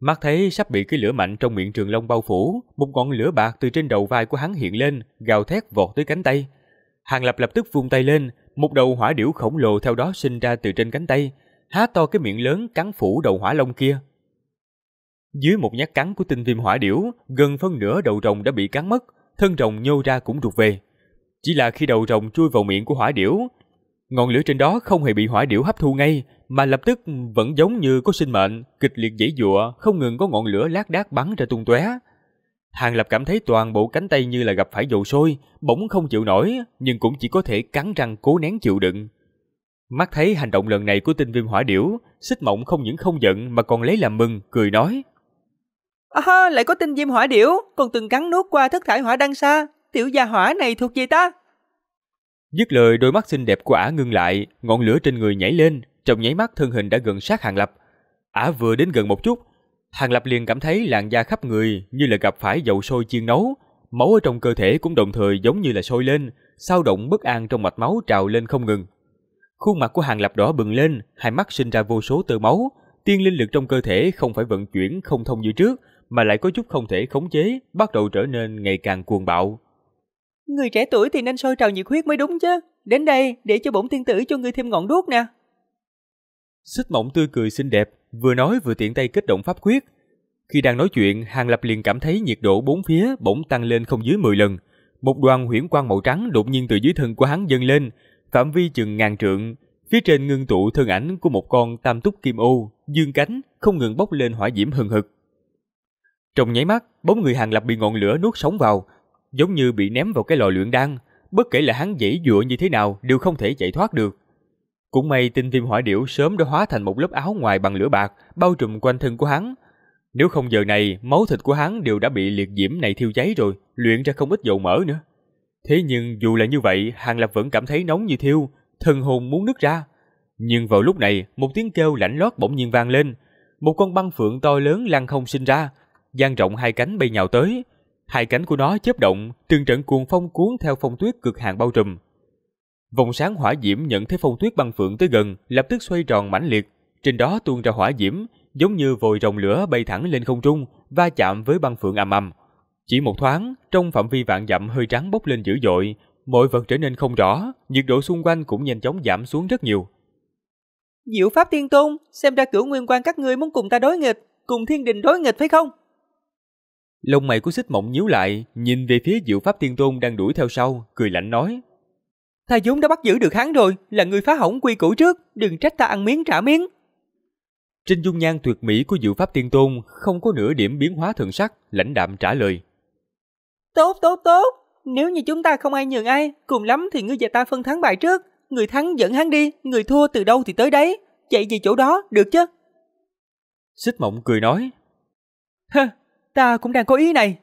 Mắt thấy sắp bị cái lửa mạnh trong miệng trường long bao phủ, một ngọn lửa bạc từ trên đầu vai của hắn hiện lên, gào thét vọt tới cánh tay. Hàng Lập lập tức vung tay lên, một đầu hỏa điểu khổng lồ theo đó sinh ra từ trên cánh tay, há to cái miệng lớn cắn phủ đầu hỏa long kia. Dưới một nhát cắn của tinh viêm hỏa điểu, gần phân nửa đầu rồng đã bị cắn mất, thân rồng nhô ra cũng rụt về. Chỉ là khi đầu rồng chui vào miệng của hỏa điểu, ngọn lửa trên đó không hề bị hỏa điểu hấp thu ngay, mà lập tức vẫn giống như có sinh mệnh, kịch liệt dãy dụa, không ngừng có ngọn lửa lác đác bắn ra tung tóe. Hàng Lập cảm thấy toàn bộ cánh tay như là gặp phải dầu sôi, bỗng không chịu nổi, nhưng cũng chỉ có thể cắn răng cố nén chịu đựng. Mắt thấy hành động lần này của tinh viêm hỏa điểu, xích mộng không những không giận mà còn lấy làm mừng, cười nói. À ha, lại có tinh diêm hỏa điểu, còn từng cắn nuốt qua thất thải hỏa đăng xa. Tiểu gia hỏa này thuộc về ta. Dứt lời đôi mắt xinh đẹp của ả ngưng lại, ngọn lửa trên người nhảy lên, trong nháy mắt thân hình đã gần sát Hàng Lập. Ả vừa đến gần một chút, Hàng Lập liền cảm thấy làn da khắp người như là gặp phải dầu sôi chiên nấu, máu ở trong cơ thể cũng đồng thời giống như là sôi lên, sao động bất an trong mạch máu trào lên không ngừng. Khuôn mặt của Hàng Lập đỏ bừng lên, hai mắt sinh ra vô số tơ máu, tiên linh lực trong cơ thể không phải vận chuyển không thông như trước, mà lại có chút không thể khống chế, bắt đầu trở nên ngày càng cuồng bạo. Người trẻ tuổi thì nên sôi trào nhiệt huyết mới đúng chứ. Đến đây để cho bổn tiên tử cho ngươi thêm ngọn đuốc nè. Xích mộng tươi cười xinh đẹp, vừa nói vừa tiện tay kích động pháp quyết. Khi đang nói chuyện, Hàng Lập liền cảm thấy nhiệt độ bốn phía bỗng tăng lên không dưới 10 lần. Một đoàn huyễn quang màu trắng đột nhiên từ dưới thân của hắn dâng lên, phạm vi chừng ngàn trượng. Phía trên ngưng tụ thân ảnh của một con tam túc kim ô, dương cánh, không ngừng bốc lên hỏa diễm hừng hực. Trong nháy mắt, bóng người Hàng Lập bị ngọn lửa nuốt sống vào, giống như bị ném vào cái lò luyện đan, bất kể là hắn dãy dụa như thế nào đều không thể chạy thoát được. Cũng may tinh viêm hỏa điểu sớm đã hóa thành một lớp áo ngoài bằng lửa bạc, bao trùm quanh thân của hắn. Nếu không giờ này, máu thịt của hắn đều đã bị liệt diễm này thiêu cháy rồi, luyện ra không ít dầu mỡ nữa. Thế nhưng dù là như vậy, Hàng Lập vẫn cảm thấy nóng như thiêu, thần hồn muốn nứt ra. Nhưng vào lúc này, một tiếng kêu lạnh lót bỗng nhiên vang lên. Một con băng phượng to lớn lăn không sinh ra, dang rộng hai cánh bay nhào tới. Hai cánh của nó chớp động, từng trận cuồng phong cuốn theo phong tuyết cực hạn bao trùm. Vòng sáng hỏa diễm nhận thấy phong tuyết băng phượng tới gần, lập tức xoay tròn mãnh liệt, trên đó tuôn ra hỏa diễm, giống như vòi rồng lửa bay thẳng lên không trung, va chạm với băng phượng ầm ầm. Chỉ một thoáng, trong phạm vi vạn dặm hơi trắng bốc lên dữ dội, mọi vật trở nên không rõ, nhiệt độ xung quanh cũng nhanh chóng giảm xuống rất nhiều. Diệu Pháp Thiên Tôn, xem ra cửu nguyên quan các ngươi muốn cùng ta đối nghịch, cùng thiên đình đối nghịch phải không? Lông mày của xích mộng nhíu lại, nhìn về phía diệu pháp tiên tôn đang đuổi theo sau, cười lạnh nói. Ta vốn đã bắt giữ được hắn rồi, là người phá hỏng quy củ trước, đừng trách ta ăn miếng trả miếng. Trên dung nhan tuyệt mỹ của diệu pháp tiên tôn không có nửa điểm biến hóa thường sắc, lãnh đạm trả lời. Tốt, tốt, tốt. Nếu như chúng ta không ai nhường ai, cùng lắm thì ngươi và ta phân thắng bại trước. Người thắng dẫn hắn đi, người thua từ đâu thì tới đấy. Chạy về chỗ đó, được chứ? Xích mộng cười nói. Hơ, ta cũng đang có ý này.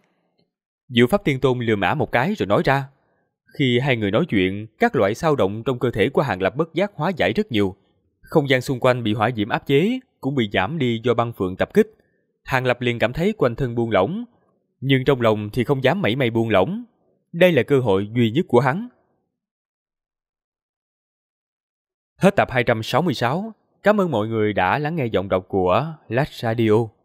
Diệu Pháp Tiên Tôn lừa mã một cái rồi nói ra. Khi hai người nói chuyện, các loại sao động trong cơ thể của Hàng Lập bất giác hóa giải rất nhiều. Không gian xung quanh bị hỏa diễm áp chế, cũng bị giảm đi do băng phượng tập kích. Hàng Lập liền cảm thấy quanh thân buông lỏng, nhưng trong lòng thì không dám mảy may buông lỏng. Đây là cơ hội duy nhất của hắn. Hết tập 266. Cảm ơn mọi người đã lắng nghe giọng đọc của Lash Radio.